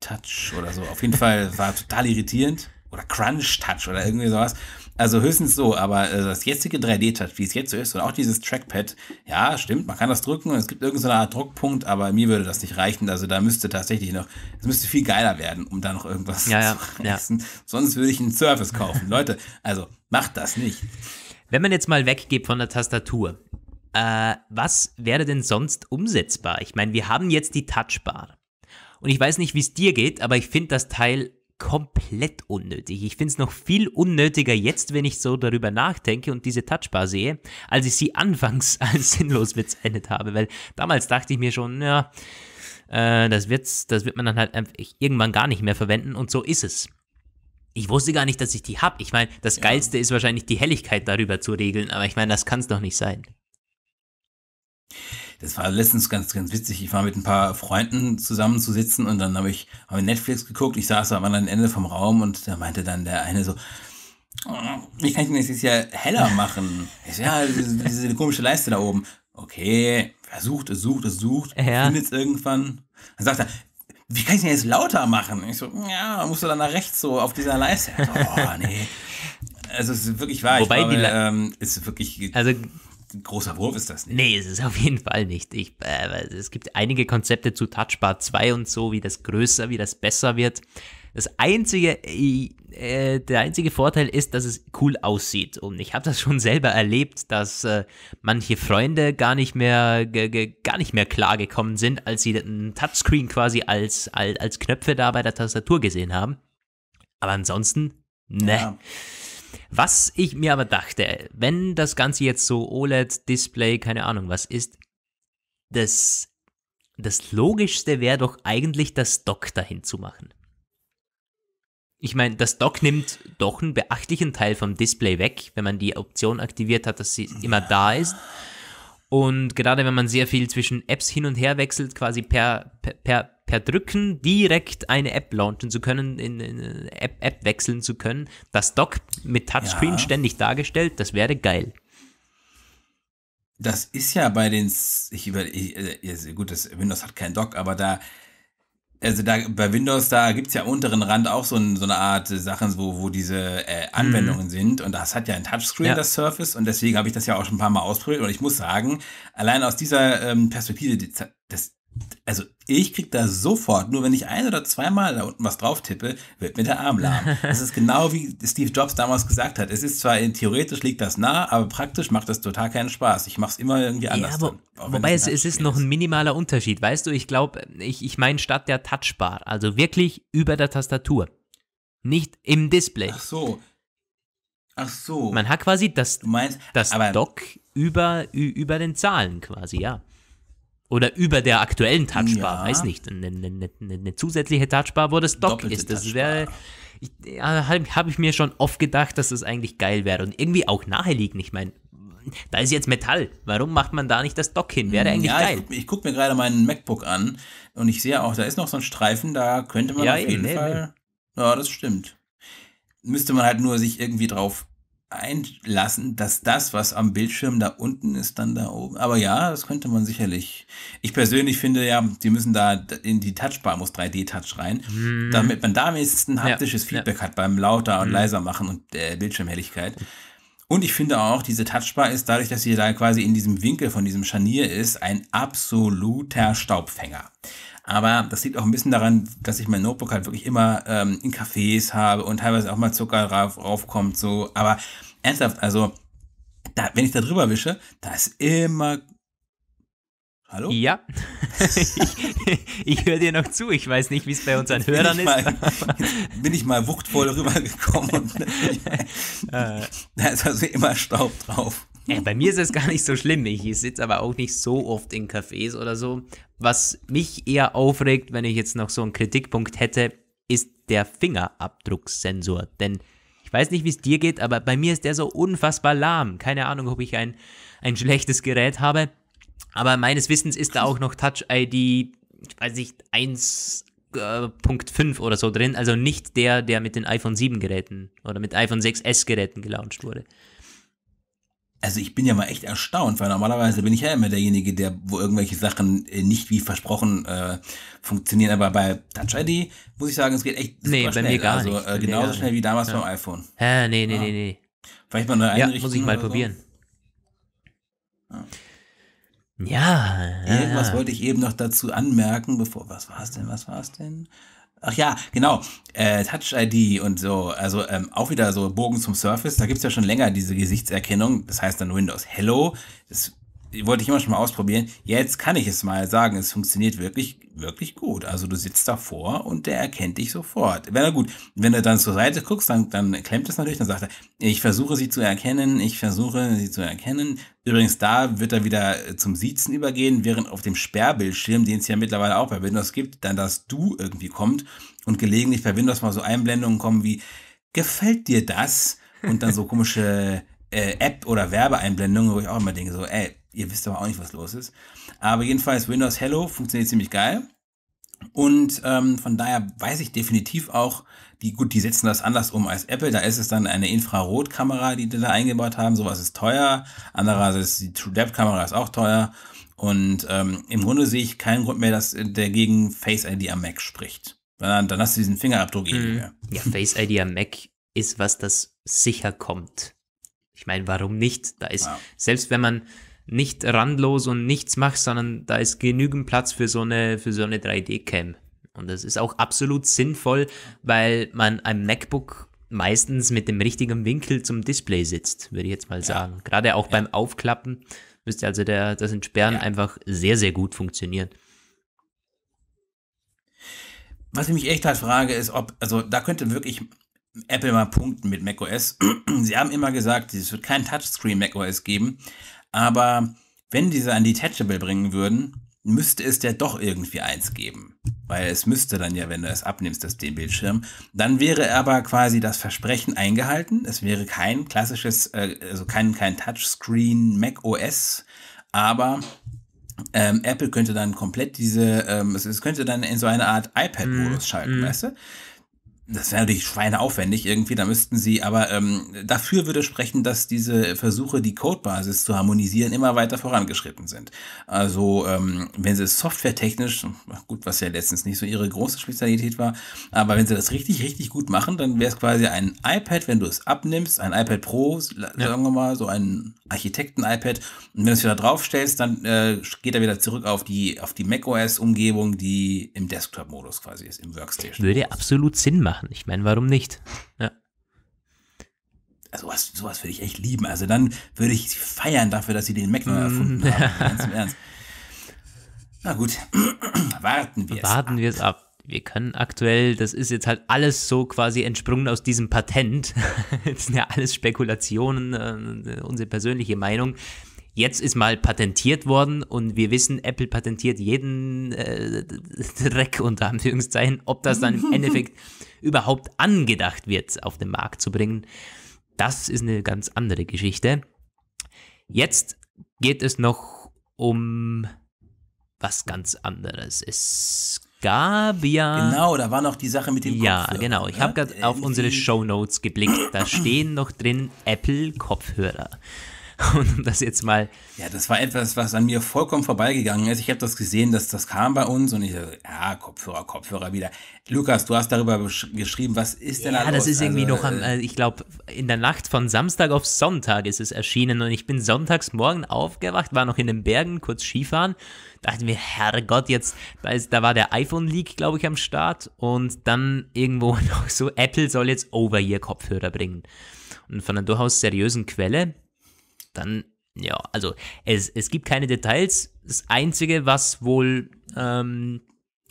Touch oder so. Auf jeden Fall war total irritierend oder Crunch Touch oder irgendwie sowas. Also höchstens so, aber äh, das jetzige 3D-Touch, wie es jetzt so ist, und auch dieses Trackpad, ja, stimmt, man kann das drücken und es gibt irgendeine Art Druckpunkt, aber mir würde das nicht reichen. Also da müsste tatsächlich noch, es müsste viel geiler werden, um da noch irgendwas ja, zu ja, reißen. Ja. Sonst würde ich einen Surface kaufen. Leute, also macht das nicht. Wenn man jetzt mal weggeht von der Tastatur, äh, was wäre denn sonst umsetzbar? Ich meine, wir haben jetzt die Touchbar. Und ich weiß nicht, wie es dir geht, aber ich finde das Teil komplett unnötig. Ich finde es noch viel unnötiger jetzt, wenn ich so darüber nachdenke und diese Touchbar sehe, als ich sie anfangs als sinnlos bezeichnet habe, weil damals dachte ich mir schon, ja, äh, das, wird's, das wird man dann halt irgendwann gar nicht mehr verwenden und so ist es. Ich wusste gar nicht, dass ich die habe. Ich meine, das ja. Geilste ist wahrscheinlich die Helligkeit darüber zu regeln, aber ich meine, das kann es doch nicht sein das war letztens ganz, ganz witzig. Ich war mit ein paar Freunden zusammen zu sitzen und dann habe ich hab Netflix geguckt. Ich saß am anderen Ende vom Raum und da meinte dann der eine so, wie oh, kann ich denn jetzt hier heller machen? Ich so, ja, diese, diese, komische Leiste da oben. Okay, versucht es, sucht es, sucht, ja. findet es irgendwann. Dann sagt er, wie kann ich denn jetzt lauter machen? Ich so, ja, musst du dann nach rechts so auf dieser Leiste. oh, nee. Also es ist wirklich wahr. Wobei ich glaube, die ähm, ist wirklich. Also ein großer Wurf ist das nicht. Nee, es ist auf jeden Fall nicht. Ich, äh, es gibt einige Konzepte zu Touchbar 2 und so, wie das größer, wie das besser wird. Das einzige, äh, der einzige Vorteil ist, dass es cool aussieht. Und ich habe das schon selber erlebt, dass äh, manche Freunde gar nicht mehr, gar nicht mehr klar gekommen sind, als sie ein Touchscreen quasi als, als, als Knöpfe da bei der Tastatur gesehen haben. Aber ansonsten, ne. Ja. Was ich mir aber dachte, wenn das Ganze jetzt so OLED-Display, keine Ahnung was ist, das, das Logischste wäre doch eigentlich, das Dock dahin zu machen. Ich meine, das Dock nimmt doch einen beachtlichen Teil vom Display weg, wenn man die Option aktiviert hat, dass sie immer da ist. Und gerade wenn man sehr viel zwischen Apps hin und her wechselt, quasi per, per, per per Drücken direkt eine App launchen zu können, in, in App, App wechseln zu können. Das Dock mit Touchscreen ja. ständig dargestellt, das wäre geil. Das ist ja bei den, ich über, äh, gut, das Windows hat kein Dock, aber da, also da bei Windows, da gibt es ja am unteren Rand auch so, ein, so eine Art Sachen, wo, wo diese äh, mhm. Anwendungen mm. sind. Und das hat ja ein Touchscreen, ja. das Surface. Und deswegen habe ich das ja auch schon ein paar Mal ausprobiert. Und ich muss sagen, allein aus dieser ähm, Perspektive, das, also ich krieg da sofort, nur wenn ich ein oder zweimal da unten was drauf tippe, wird mir der Arm lahm. Das ist genau wie Steve Jobs damals gesagt hat. Es ist zwar äh, theoretisch liegt das nah, aber praktisch macht das total keinen Spaß. Ich mache es immer irgendwie anders. Ja, wo, dann, wobei es, es ist noch ein minimaler Unterschied. Weißt du, ich glaube, ich, ich meine statt der Touchbar, also wirklich über der Tastatur, nicht im Display. Ach so. Ach so. Man hat quasi das, meinst, das Dock über, über den Zahlen quasi, ja oder über der aktuellen Touchbar, ja. weiß nicht, eine, eine, eine, zusätzliche Touchbar, wo das Dock Doppelte ist. Das wäre, ja, habe hab ich mir schon oft gedacht, dass das eigentlich geil wäre und irgendwie auch naheliegend. Ich meine, da ist jetzt Metall. Warum macht man da nicht das Dock hin? Wäre hm, eigentlich ja, geil. Ich, ich gucke mir gerade meinen MacBook an und ich sehe auch, da ist noch so ein Streifen, da könnte man ja, auf jeden nee, Fall. Nee. Ja, das stimmt. Müsste man halt nur sich irgendwie drauf einlassen, dass das, was am Bildschirm da unten ist, dann da oben. Aber ja, das könnte man sicherlich. Ich persönlich finde ja, die müssen da in die Touchbar muss 3D-Touch rein, hm. damit man da wenigstens ein haptisches ja, Feedback ja. hat beim lauter und hm. leiser machen und äh, Bildschirmhelligkeit. Und ich finde auch, diese Touchbar ist dadurch, dass sie da quasi in diesem Winkel von diesem Scharnier ist, ein absoluter Staubfänger. Aber das liegt auch ein bisschen daran, dass ich mein Notebook halt wirklich immer ähm, in Cafés habe und teilweise auch mal Zucker rauf, raufkommt. So. Aber ernsthaft, also da, wenn ich da drüber wische, da ist immer Hallo? Ja. ich, ich höre dir noch zu. Ich weiß nicht, wie es bei unseren jetzt Hörern mal, ist. bin ich mal wuchtvoll rübergekommen. da ist also immer Staub drauf. Ja, bei mir ist es gar nicht so schlimm. Ich sitze aber auch nicht so oft in Cafés oder so, was mich eher aufregt, wenn ich jetzt noch so einen Kritikpunkt hätte, ist der Fingerabdrucksensor. Denn ich weiß nicht, wie es dir geht, aber bei mir ist der so unfassbar lahm. Keine Ahnung, ob ich ein, ein schlechtes Gerät habe. Aber meines Wissens ist da auch noch Touch ID, ich weiß nicht, 1.5 äh, oder so drin. Also nicht der, der mit den iPhone 7 Geräten oder mit iPhone 6S Geräten gelauncht wurde. Also ich bin ja mal echt erstaunt, weil normalerweise bin ich ja immer derjenige, der, wo irgendwelche Sachen äh, nicht wie versprochen äh, funktionieren. Aber bei Touch ID muss ich sagen, es geht echt super nee, bei schnell. Mir gar also nicht. Äh, genauso gar schnell nicht. wie damals ja. beim iPhone. Hä, nee, nee, ja. nee, nee. Vielleicht mal neu einrichten. Ja, muss ich mal probieren. Hm. So. Ja. ja. Irgendwas wollte ich eben noch dazu anmerken, bevor. Was war es denn? Was war es denn? Ach ja, genau. Äh, Touch ID und so. Also ähm, auch wieder so Bogen zum Surface. Da gibt es ja schon länger diese Gesichtserkennung. Das heißt dann Windows Hello. Das wollte ich immer schon mal ausprobieren. Jetzt kann ich es mal sagen. Es funktioniert wirklich, wirklich gut. Also du sitzt davor und der erkennt dich sofort. Wenn er gut, wenn du dann zur Seite guckst, dann, dann klemmt es natürlich, dann sagt er, ich versuche sie zu erkennen, ich versuche sie zu erkennen. Übrigens, da wird er wieder äh, zum Siezen übergehen, während auf dem Sperrbildschirm, den es ja mittlerweile auch bei Windows gibt, dann das Du irgendwie kommt und gelegentlich bei Windows mal so Einblendungen kommen wie, gefällt dir das? Und dann so komische äh, App- oder Werbeeinblendungen, wo ich auch immer denke, so, ey, ihr wisst aber auch nicht, was los ist. Aber jedenfalls Windows Hello funktioniert ziemlich geil. Und ähm, von daher weiß ich definitiv auch, die gut, die setzen das anders um als Apple. Da ist es dann eine Infrarotkamera, die die da eingebaut haben. Sowas ist teuer. Andererseits die TrueDepth-Kamera ist auch teuer. Und ähm, im Grunde sehe ich keinen Grund mehr, dass der gegen Face ID am Mac spricht. Dann, dann hast du diesen Fingerabdruck eben eh mhm. Ja, Face ID am Mac ist was, das sicher kommt. Ich meine, warum nicht? Da ist, ja. selbst wenn man nicht randlos und nichts machst, sondern da ist genügend Platz für so eine, für so eine 3D-Cam. Und das ist auch absolut sinnvoll, weil man ein MacBook meistens mit dem richtigen Winkel zum Display sitzt, würde ich jetzt mal sagen. Gerade auch ja. beim Aufklappen müsste also der, das Entsperren ja. einfach sehr, sehr gut funktionieren. Was ich mich echt halt frage, ist, ob, also da könnte wirklich Apple mal punkten mit macOS. Sie haben immer gesagt, es wird kein Touchscreen macOS geben, aber wenn diese an Detachable bringen würden, müsste es ja doch irgendwie eins geben. Weil es müsste dann ja, wenn du es abnimmst, das den Bildschirm. Dann wäre aber quasi das Versprechen eingehalten. Es wäre kein klassisches, äh, also kein, kein Touchscreen Mac OS, aber ähm, Apple könnte dann komplett diese, ähm, es, könnte dann in so eine Art iPad-Modus mm, schalten, mm. weißt du? das wäre natürlich schweineaufwendig irgendwie, da müssten sie, aber ähm, dafür würde sprechen, dass diese Versuche, die Codebasis zu harmonisieren, immer weiter vorangeschritten sind. Also ähm, wenn sie es softwaretechnisch, gut, was ja letztens nicht so ihre große Spezialität war, aber wenn sie das richtig, richtig gut machen, dann wäre es quasi ein iPad, wenn du es abnimmst, ein iPad Pro, ja. sagen wir mal, so ein Architekten-iPad, und wenn du es wieder draufstellst, dann äh, geht er wieder zurück auf die, auf die macOS-Umgebung, die im Desktop-Modus quasi ist, im Workstation. -Modus. Würde absolut Sinn machen machen. Ich meine, warum nicht? Ja. Also was, sowas würde ich echt lieben. Also dann würde ich sie feiern dafür, dass sie den Mac neu mm, erfunden haben. Ganz im Ernst. Na gut, warten wir es Warten wir es ab. Wir können aktuell, das ist jetzt halt alles so quasi entsprungen aus diesem Patent. das sind ja alles Spekulationen, äh, unsere persönliche Meinung. Jetzt ist mal patentiert worden und wir wissen, Apple patentiert jeden äh, Dreck unter Anführungszeichen. Ob das dann im Endeffekt überhaupt angedacht wird, auf den Markt zu bringen, das ist eine ganz andere Geschichte. Jetzt geht es noch um was ganz anderes. Es gab ja. Genau, da war noch die Sache mit dem ja, Kopfhörer. Ja, genau. Ich habe ne? gerade auf unsere Show Notes geblickt. Da stehen noch drin Apple Kopfhörer. Und um das jetzt mal. Ja, das war etwas, was an mir vollkommen vorbeigegangen ist. Ich habe das gesehen, dass das kam bei uns und ich so, ja, Kopfhörer, Kopfhörer wieder. Lukas, du hast darüber geschrieben, was ist denn da Ja, das ist irgendwie also, noch am, äh, ich glaube, in der Nacht von Samstag auf Sonntag ist es erschienen und ich bin sonntags morgen aufgewacht, war noch in den Bergen, kurz Skifahren. Dachten wir, Herrgott, jetzt, da, ist, da war der iPhone-Leak, glaube ich, am Start und dann irgendwo noch so, Apple soll jetzt Over-Ear-Kopfhörer bringen. Und von einer durchaus seriösen Quelle dann, ja, also es, es gibt keine Details. Das Einzige, was wohl, ähm,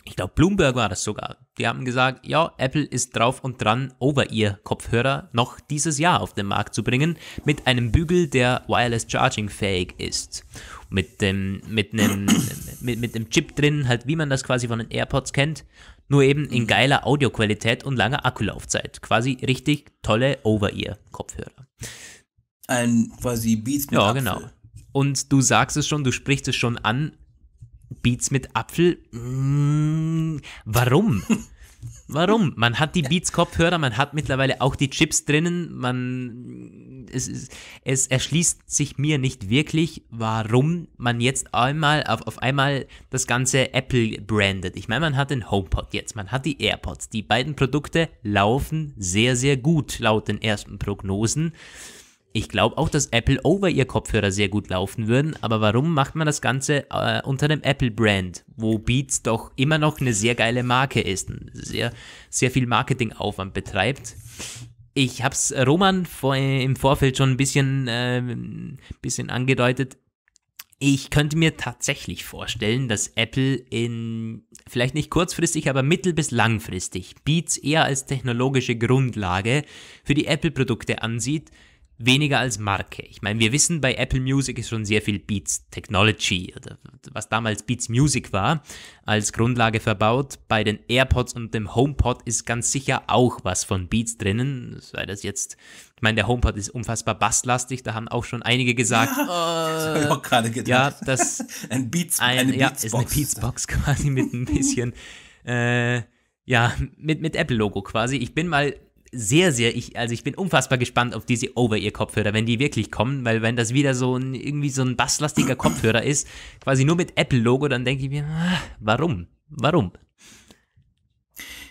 ich glaube, Bloomberg war das sogar. Die haben gesagt, ja, Apple ist drauf und dran, Over-Ear-Kopfhörer noch dieses Jahr auf den Markt zu bringen, mit einem Bügel, der Wireless Charging fähig ist. Mit dem, mit einem, mit, mit dem Chip drin, halt wie man das quasi von den AirPods kennt, nur eben in geiler Audioqualität und langer Akkulaufzeit. Quasi richtig tolle Over-Ear-Kopfhörer. Ein quasi Beats mit ja, Apfel. Ja, genau. Und du sagst es schon, du sprichst es schon an. Beats mit Apfel? Mm, warum? Warum? Man hat die Beats-Kopfhörer, man hat mittlerweile auch die Chips drinnen. Man, es, es erschließt sich mir nicht wirklich, warum man jetzt einmal auf, auf einmal das ganze Apple brandet. Ich meine, man hat den HomePod jetzt, man hat die AirPods. Die beiden Produkte laufen sehr, sehr gut laut den ersten Prognosen. Ich glaube auch, dass Apple over ihr kopfhörer sehr gut laufen würden, aber warum macht man das Ganze äh, unter dem Apple-Brand, wo Beats doch immer noch eine sehr geile Marke ist und sehr, sehr viel Marketingaufwand betreibt? Ich habe es äh, Roman vor, im Vorfeld schon ein bisschen, äh, bisschen angedeutet. Ich könnte mir tatsächlich vorstellen, dass Apple in vielleicht nicht kurzfristig, aber mittel- bis langfristig Beats eher als technologische Grundlage für die Apple-Produkte ansieht, weniger als Marke. Ich meine, wir wissen, bei Apple Music ist schon sehr viel Beats Technology was damals Beats Music war, als Grundlage verbaut. Bei den AirPods und dem HomePod ist ganz sicher auch was von Beats drinnen, sei das jetzt ich meine, der HomePod ist unfassbar basslastig, da haben auch schon einige gesagt. Ja, äh, das auch gerade gedacht. Ja, das ein Beats, ein, eine ja, Beatsbox. ist eine Beatsbox quasi mit ein bisschen, äh, ja, mit, mit Apple-Logo quasi. Ich bin mal sehr, sehr, ich, also ich bin unfassbar gespannt auf diese Over-Ear-Kopfhörer, wenn die wirklich kommen, weil wenn das wieder so ein, irgendwie so ein basslastiger Kopfhörer ist, quasi nur mit Apple-Logo, dann denke ich mir, ah, warum? Warum?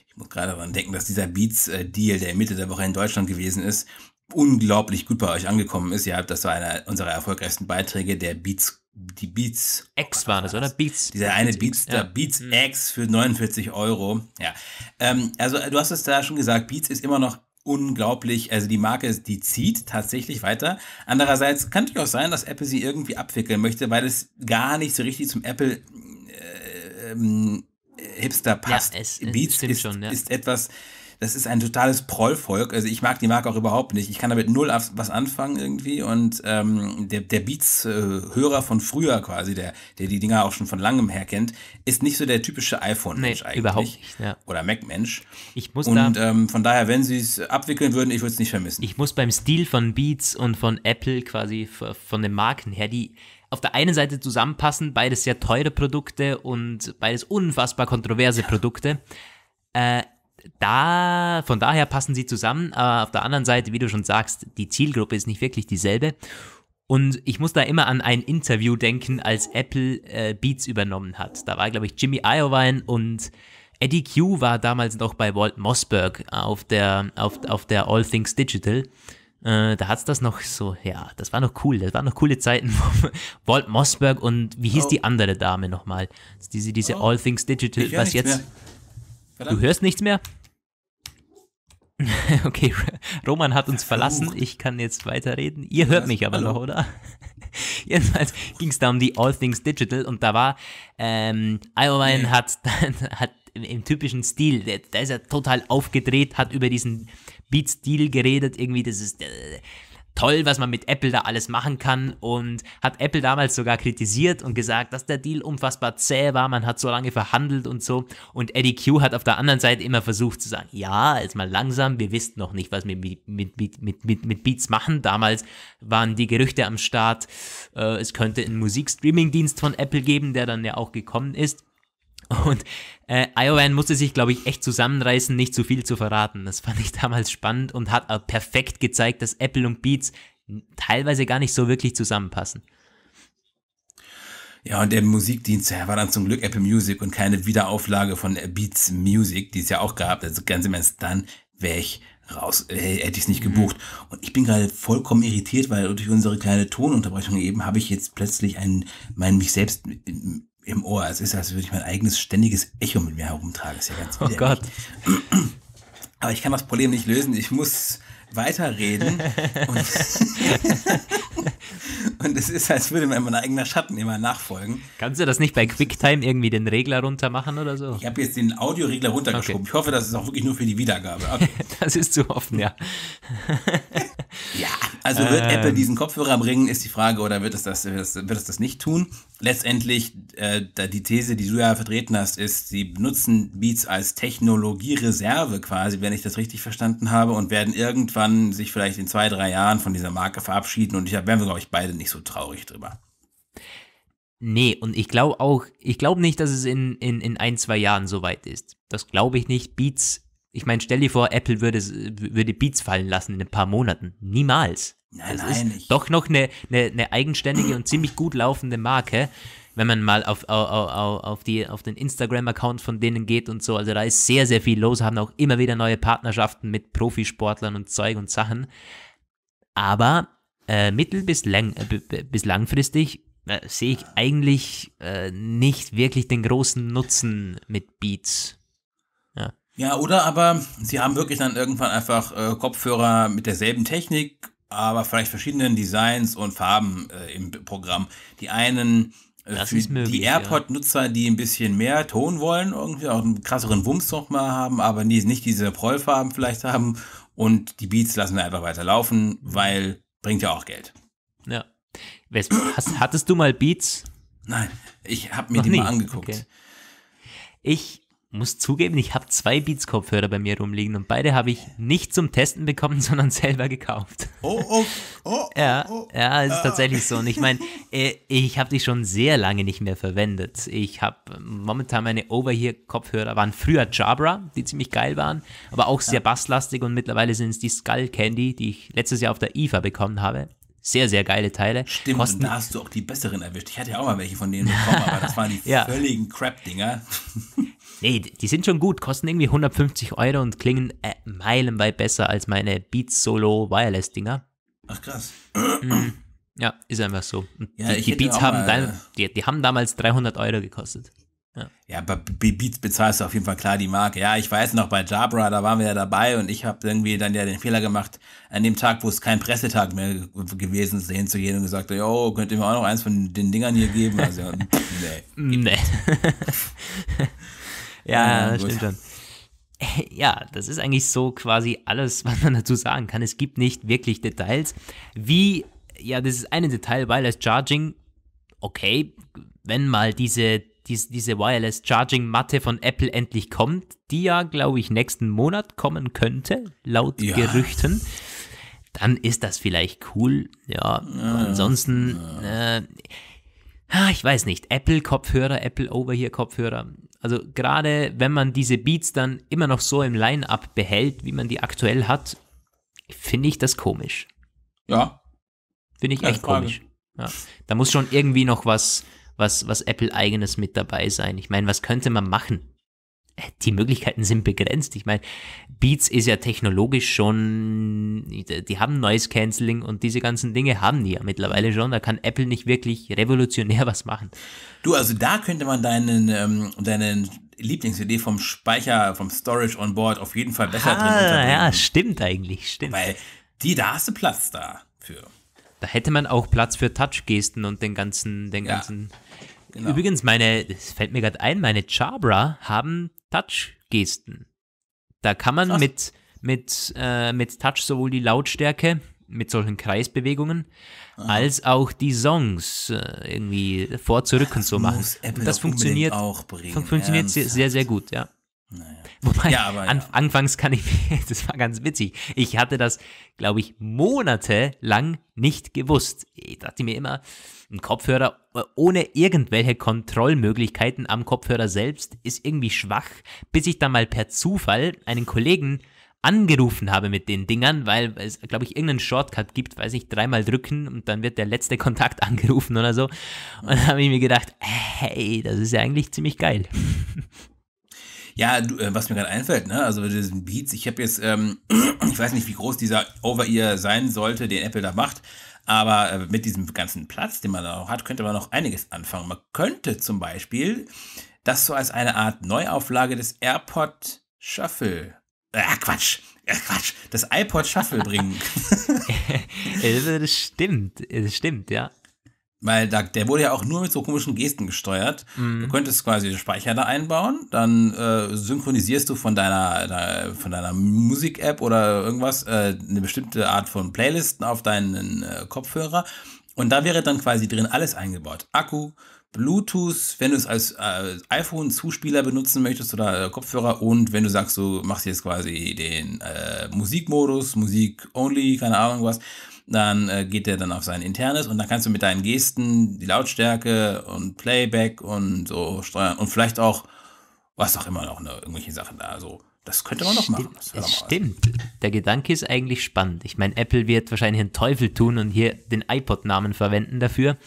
Ich muss gerade daran denken, dass dieser Beats-Deal, äh, der Mitte der Woche in Deutschland gewesen ist, unglaublich gut bei euch angekommen ist. Ihr habt, das war einer unserer erfolgreichsten Beiträge, der Beats die Beats. X waren es, oder? Beats. Dieser eine Beats, ja. Beats mhm. X für 49 Euro. Ja. Ähm, also, du hast es da schon gesagt, Beats ist immer noch unglaublich, also die Marke, ist, die zieht tatsächlich weiter. Andererseits kann es auch sein, dass Apple sie irgendwie abwickeln möchte, weil es gar nicht so richtig zum Apple äh, ähm, Hipster passt. Ja, es, Beats ist, schon, ja. ist etwas, das ist ein totales Prollvolk. Also ich mag die Marke auch überhaupt nicht. Ich kann damit null was anfangen irgendwie. Und ähm, der, der Beats-Hörer von früher quasi, der, der die Dinger auch schon von langem her kennt, ist nicht so der typische iPhone-Mensch nee, eigentlich. Überhaupt nicht. Ja. Oder Mac-Mensch. Ich muss Und da, ähm, von daher, wenn sie es abwickeln würden, ich würde es nicht vermissen. Ich muss beim Stil von Beats und von Apple quasi von den Marken her, die auf der einen Seite zusammenpassen, beides sehr teure Produkte und beides unfassbar kontroverse Produkte. Äh, da, von daher passen sie zusammen, aber äh, auf der anderen Seite, wie du schon sagst, die Zielgruppe ist nicht wirklich dieselbe. Und ich muss da immer an ein Interview denken, als Apple äh, Beats übernommen hat. Da war, glaube ich, Jimmy Iovine und Eddie Q war damals noch bei Walt Mossberg auf der, auf, auf der All Things Digital. Äh, da hat's das noch so, ja, das war noch cool, das waren noch coole Zeiten. Walt Mossberg und wie hieß oh. die andere Dame nochmal? Diese, diese oh. All Things Digital, was jetzt. Mehr. Du hörst nichts mehr? Okay, Roman hat uns verlassen. Ich kann jetzt weiterreden. Ihr hört mich aber Hallo. noch, oder? Jedenfalls ging es da um die All Things Digital und da war, ähm, Iowine hat, hat im, im, typischen Stil, da ist er total aufgedreht, hat über diesen Beat-Stil geredet, irgendwie, das ist. Äh, toll, was man mit Apple da alles machen kann und hat Apple damals sogar kritisiert und gesagt, dass der Deal unfassbar zäh war, man hat so lange verhandelt und so und Eddie Q hat auf der anderen Seite immer versucht zu sagen, ja, jetzt mal langsam, wir wissen noch nicht, was wir mit, mit, mit, mit, mit Beats machen. Damals waren die Gerüchte am Start, äh, es könnte einen Musikstreaming-Dienst von Apple geben, der dann ja auch gekommen ist. Und äh, Iowan musste sich, glaube ich, echt zusammenreißen, nicht zu viel zu verraten. Das fand ich damals spannend und hat auch perfekt gezeigt, dass Apple und Beats teilweise gar nicht so wirklich zusammenpassen. Ja, und der Musikdienst war dann zum Glück Apple Music und keine Wiederauflage von Beats Music, die es ja auch gab. Also ganz im Ernst, dann wäre ich raus, äh, hätte ich es nicht mhm. gebucht. Und ich bin gerade vollkommen irritiert, weil durch unsere kleine Tonunterbrechung eben habe ich jetzt plötzlich einen, meinen mich selbst im Ohr. Es ist, als würde ich mein eigenes ständiges Echo mit mir herumtragen. Das ist ja ganz Oh Gott. Aber ich kann das Problem nicht lösen. Ich muss weiterreden. und, es ist, als würde mein eigener Schatten immer nachfolgen. Kannst du das nicht bei QuickTime irgendwie den Regler runter machen oder so? Ich habe jetzt den Audioregler runtergeschoben. Okay. Ich hoffe, das ist auch wirklich nur für die Wiedergabe. Okay. das ist zu hoffen, ja. Ja, also wird ähm. Apple diesen Kopfhörer bringen, ist die Frage, oder wird es das, wird es, wird es das nicht tun? Letztendlich, äh, die These, die du ja vertreten hast, ist, sie benutzen Beats als Technologiereserve quasi, wenn ich das richtig verstanden habe, und werden irgendwann sich vielleicht in zwei, drei Jahren von dieser Marke verabschieden. Und ich wären wir, glaube ich, beide nicht so traurig drüber. Nee, und ich glaube auch, ich glaube nicht, dass es in, in, in ein, zwei Jahren so weit ist. Das glaube ich nicht. Beats ich meine, stell dir vor, Apple würde, würde Beats fallen lassen in ein paar Monaten. Niemals. Nein, das nein, ist nicht. doch noch eine, eine, eine eigenständige und ziemlich gut laufende Marke, wenn man mal auf, auf, auf, die, auf den Instagram-Account von denen geht und so. Also da ist sehr, sehr viel los, haben auch immer wieder neue Partnerschaften mit Profisportlern und Zeug und Sachen. Aber äh, mittel- bis, lang, äh, bis langfristig äh, sehe ich eigentlich äh, nicht wirklich den großen Nutzen mit Beats. Ja, oder aber sie haben wirklich dann irgendwann einfach äh, Kopfhörer mit derselben Technik, aber vielleicht verschiedenen Designs und Farben äh, im Programm. Die einen äh, das für möglich, die AirPod-Nutzer, die ein bisschen mehr Ton wollen, irgendwie auch einen krasseren Wumms nochmal haben, aber die nicht diese Prollfarben vielleicht haben. Und die Beats lassen wir einfach weiter laufen, weil bringt ja auch Geld. Ja. Hast, hattest du mal Beats? Nein, ich habe mir Noch die nie. mal angeguckt. Okay. Ich muss zugeben, ich habe zwei Beats-Kopfhörer bei mir rumliegen und beide habe ich nicht zum Testen bekommen, sondern selber gekauft. Oh, oh, oh. ja, oh, oh. ja, ist ah. tatsächlich so. Und ich meine, äh, ich habe die schon sehr lange nicht mehr verwendet. Ich habe ähm, momentan meine over Overhear-Kopfhörer, waren früher Jabra, die ziemlich geil waren, aber auch sehr ja. basslastig und mittlerweile sind es die Skull Candy, die ich letztes Jahr auf der IFA bekommen habe sehr, sehr geile Teile. Stimmt, Kosten und da hast du auch die besseren erwischt. Ich hatte ja auch mal welche von denen bekommen, aber das waren die ja. völligen Crap-Dinger. Nee, die sind schon gut, kosten irgendwie 150 Euro und klingen äh, meilenweit besser als meine Beats Solo Wireless Dinger. Ach krass. Mhm. Ja, ist einfach so. Ja, die, die Beats haben, mal, die, die, haben damals 300 Euro gekostet. Ja, ja bei Beats bezahlst du auf jeden Fall klar die Marke. Ja, ich weiß noch, bei Jabra, da waren wir ja dabei und ich habe irgendwie dann ja den Fehler gemacht, an dem Tag, wo es kein Pressetag mehr gewesen ist, hinzugehen und gesagt, oh, könnt ihr mir auch noch eins von den Dingern hier geben? Also, nee. nee. ja, ja stimmt schon. Ja, das ist eigentlich so quasi alles, was man dazu sagen kann. Es gibt nicht wirklich Details. Wie, ja, das ist ein Detail, Wireless Charging. Okay, wenn mal diese, diese, diese Wireless Charging Matte von Apple endlich kommt, die ja, glaube ich, nächsten Monat kommen könnte, laut ja. Gerüchten, dann ist das vielleicht cool. Ja, ja. ansonsten, äh, ah, ich weiß nicht, Apple-Kopfhörer, Over hier kopfhörer also gerade wenn man diese Beats dann immer noch so im Line-up behält, wie man die aktuell hat, finde ich das komisch. Ja. Finde ich Keine echt Frage. komisch. Ja. Da muss schon irgendwie noch was, was, was Apple-eigenes mit dabei sein. Ich meine, was könnte man machen? die Möglichkeiten sind begrenzt. Ich meine, Beats ist ja technologisch schon, die haben Noise Cancelling und diese ganzen Dinge haben die ja mittlerweile schon. Da kann Apple nicht wirklich revolutionär was machen. Du, also da könnte man deinen, ähm, deinen Lieblingsidee vom Speicher, vom Storage on Board auf jeden Fall besser ah, drin. Ja, stimmt eigentlich, stimmt. Weil die, da hast du Platz dafür. Da hätte man auch Platz für Touch-Gesten und den ganzen, den ja. ganzen Genau. Übrigens, meine, es fällt mir gerade ein, meine Chabra haben Touch-Gesten. Da kann man mit, mit, äh, mit Touch sowohl die Lautstärke mit solchen Kreisbewegungen Aha. als auch die Songs äh, irgendwie vor, zurück und so machen. das funktioniert, auch funktioniert sehr, sehr gut, ja. Naja. Wobei, ja, aber, ja. An, anfangs kann ich, das war ganz witzig, ich hatte das, glaube ich, monatelang nicht gewusst. Ich dachte mir immer, ein Kopfhörer ohne irgendwelche Kontrollmöglichkeiten am Kopfhörer selbst ist irgendwie schwach, bis ich dann mal per Zufall einen Kollegen angerufen habe mit den Dingern, weil es, glaube ich, irgendeinen Shortcut gibt, weiß ich, dreimal drücken und dann wird der letzte Kontakt angerufen oder so. Und dann habe ich mir gedacht, hey, das ist ja eigentlich ziemlich geil. Ja, du, äh, was mir gerade einfällt, ne? also diesen Beats, ich habe jetzt, ähm, ich weiß nicht, wie groß dieser Over-Ear sein sollte, den Apple da macht, aber äh, mit diesem ganzen Platz, den man da auch hat, könnte man noch einiges anfangen. Man könnte zum Beispiel das so als eine Art Neuauflage des AirPod Shuffle. Äh, Quatsch, äh, Quatsch, das iPod Shuffle bringen. das stimmt, das stimmt, ja weil da, der wurde ja auch nur mit so komischen Gesten gesteuert. Mhm. Du könntest quasi den Speicher da einbauen, dann äh, synchronisierst du von deiner, da, von deiner Musik-App oder irgendwas äh, eine bestimmte Art von Playlisten auf deinen äh, Kopfhörer. Und da wäre dann quasi drin alles eingebaut. Akku, Bluetooth, wenn du es als äh, iPhone-Zuspieler benutzen möchtest oder äh, Kopfhörer und wenn du sagst, du machst jetzt quasi den äh, Musikmodus, Musik only, keine Ahnung was, dann äh, geht der dann auf sein internes und dann kannst du mit deinen Gesten die Lautstärke und Playback und so steuern und vielleicht auch was auch immer noch ne, irgendwelche Sachen da. Also das könnte man noch machen. Das stimmt. Der Gedanke ist eigentlich spannend. Ich meine, Apple wird wahrscheinlich einen Teufel tun und hier den iPod-Namen verwenden dafür.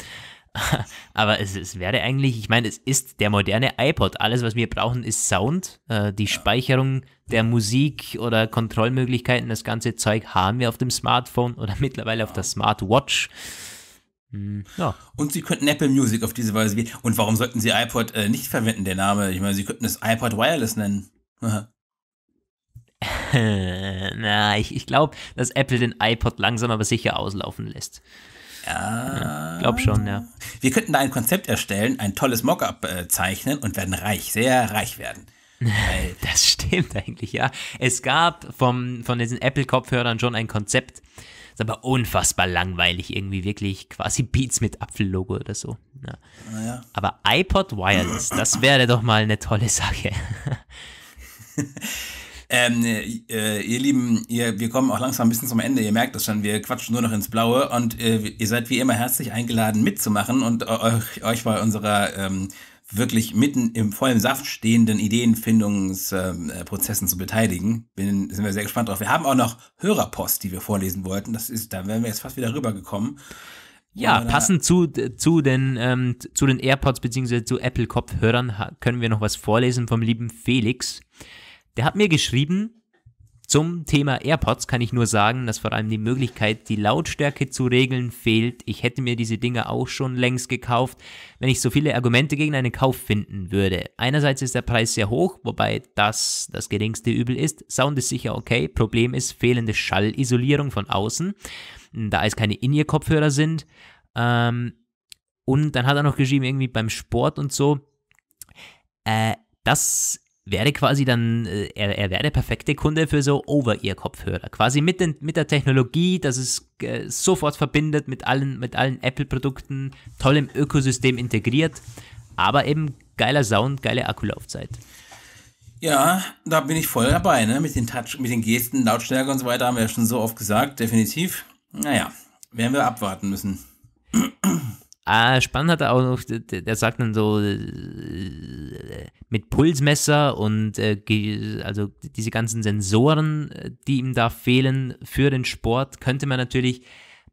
Aber es, es wäre eigentlich, ich meine, es ist der moderne iPod. Alles, was wir brauchen, ist Sound. Äh, die Speicherung der Musik oder Kontrollmöglichkeiten, das ganze Zeug haben wir auf dem Smartphone oder mittlerweile auf der Smartwatch. Hm, ja. Und sie könnten Apple Music auf diese Weise gehen. Und warum sollten sie iPod äh, nicht verwenden, der Name? Ich meine, sie könnten es iPod Wireless nennen. Na, ich, ich glaube, dass Apple den iPod langsam aber sicher auslaufen lässt. Ja. Ich Glaub schon, ja. Wir könnten da ein Konzept erstellen, ein tolles Mockup äh, zeichnen und werden reich, sehr reich werden. Weil das stimmt eigentlich, ja. Es gab vom, von diesen Apple-Kopfhörern schon ein Konzept, ist aber unfassbar langweilig, irgendwie wirklich quasi Beats mit Apfellogo oder so. Ja. Ah, ja. Aber iPod Wireless, das wäre doch mal eine tolle Sache. Ähm, äh, äh, ihr Lieben, ihr, wir kommen auch langsam ein bisschen zum Ende. Ihr merkt das schon, wir quatschen nur noch ins Blaue und äh, ihr seid wie immer herzlich eingeladen mitzumachen und euch, euch bei unserer ähm, wirklich mitten im vollen Saft stehenden Ideenfindungsprozessen ähm, äh, zu beteiligen. Bin, sind wir sehr gespannt drauf. Wir haben auch noch Hörerpost, die wir vorlesen wollten. Das ist, da wären wir jetzt fast wieder rübergekommen. Ja, passend zu, zu, den, ähm, zu den AirPods bzw. zu Apple-Kopfhörern können wir noch was vorlesen vom lieben Felix. Der hat mir geschrieben, zum Thema AirPods kann ich nur sagen, dass vor allem die Möglichkeit, die Lautstärke zu regeln, fehlt. Ich hätte mir diese Dinge auch schon längst gekauft, wenn ich so viele Argumente gegen einen Kauf finden würde. Einerseits ist der Preis sehr hoch, wobei das das geringste Übel ist. Sound ist sicher okay. Problem ist fehlende Schallisolierung von außen, da es keine In-Ear-Kopfhörer sind. Ähm, und dann hat er noch geschrieben, irgendwie beim Sport und so. Äh, das wäre quasi dann, äh, er, er wäre der perfekte Kunde für so Over-Ear-Kopfhörer. Quasi mit, den, mit der Technologie, dass es äh, sofort verbindet mit allen, mit allen Apple-Produkten, toll im Ökosystem integriert, aber eben geiler Sound, geile Akkulaufzeit. Ja, da bin ich voll dabei, ne? Mit den Touch, mit den Gesten, Lautstärke und so weiter haben wir ja schon so oft gesagt, definitiv. Naja, werden wir abwarten müssen. Ah, spannend hat er auch noch, der sagt dann so äh, mit Pulsmesser und äh, also diese ganzen Sensoren, äh, die ihm da fehlen für den Sport, könnte man natürlich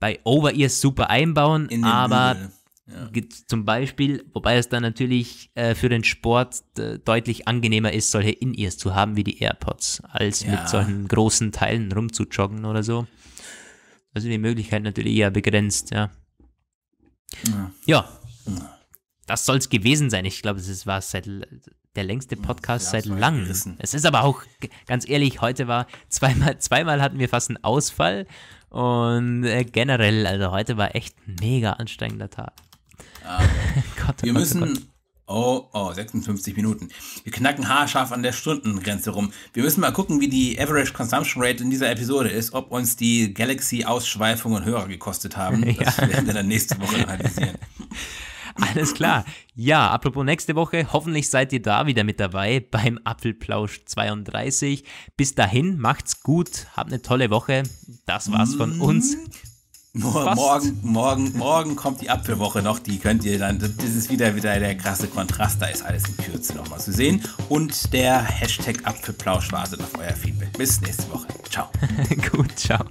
bei Over-Ears super einbauen, aber ja. zum Beispiel, wobei es dann natürlich äh, für den Sport äh, deutlich angenehmer ist, solche In-Ears zu haben wie die AirPods, als ja. mit solchen großen Teilen rumzujoggen oder so. Also die Möglichkeit natürlich eher begrenzt, ja. Ja. ja. Das soll es gewesen sein. Ich glaube, es war seit der längste Podcast ja, seit langem. Es ist aber auch, ganz ehrlich, heute war zweimal, zweimal hatten wir fast einen Ausfall. Und äh, generell, also heute war echt ein mega anstrengender Tag. Ah. Gott, oh wir Gott, oh müssen Gott. Oh, oh, 56 Minuten. Wir knacken haarscharf an der Stundengrenze rum. Wir müssen mal gucken, wie die Average Consumption Rate in dieser Episode ist, ob uns die Galaxy-Ausschweifungen höher gekostet haben. Ja. Das werden wir dann nächste Woche analysieren. Alles klar. Ja, apropos nächste Woche, hoffentlich seid ihr da wieder mit dabei beim Apfelplausch 32. Bis dahin, macht's gut, habt eine tolle Woche. Das war's von uns. Mm. Fast. Morgen, morgen, morgen kommt die Apfelwoche noch. Die könnt ihr dann. Das ist wieder, wieder der krasse Kontrast. Da ist alles in Kürze nochmal zu sehen. Und der Hashtag Apfelplausch wartet auf euer Feedback. Bis nächste Woche. Ciao. Gut, ciao.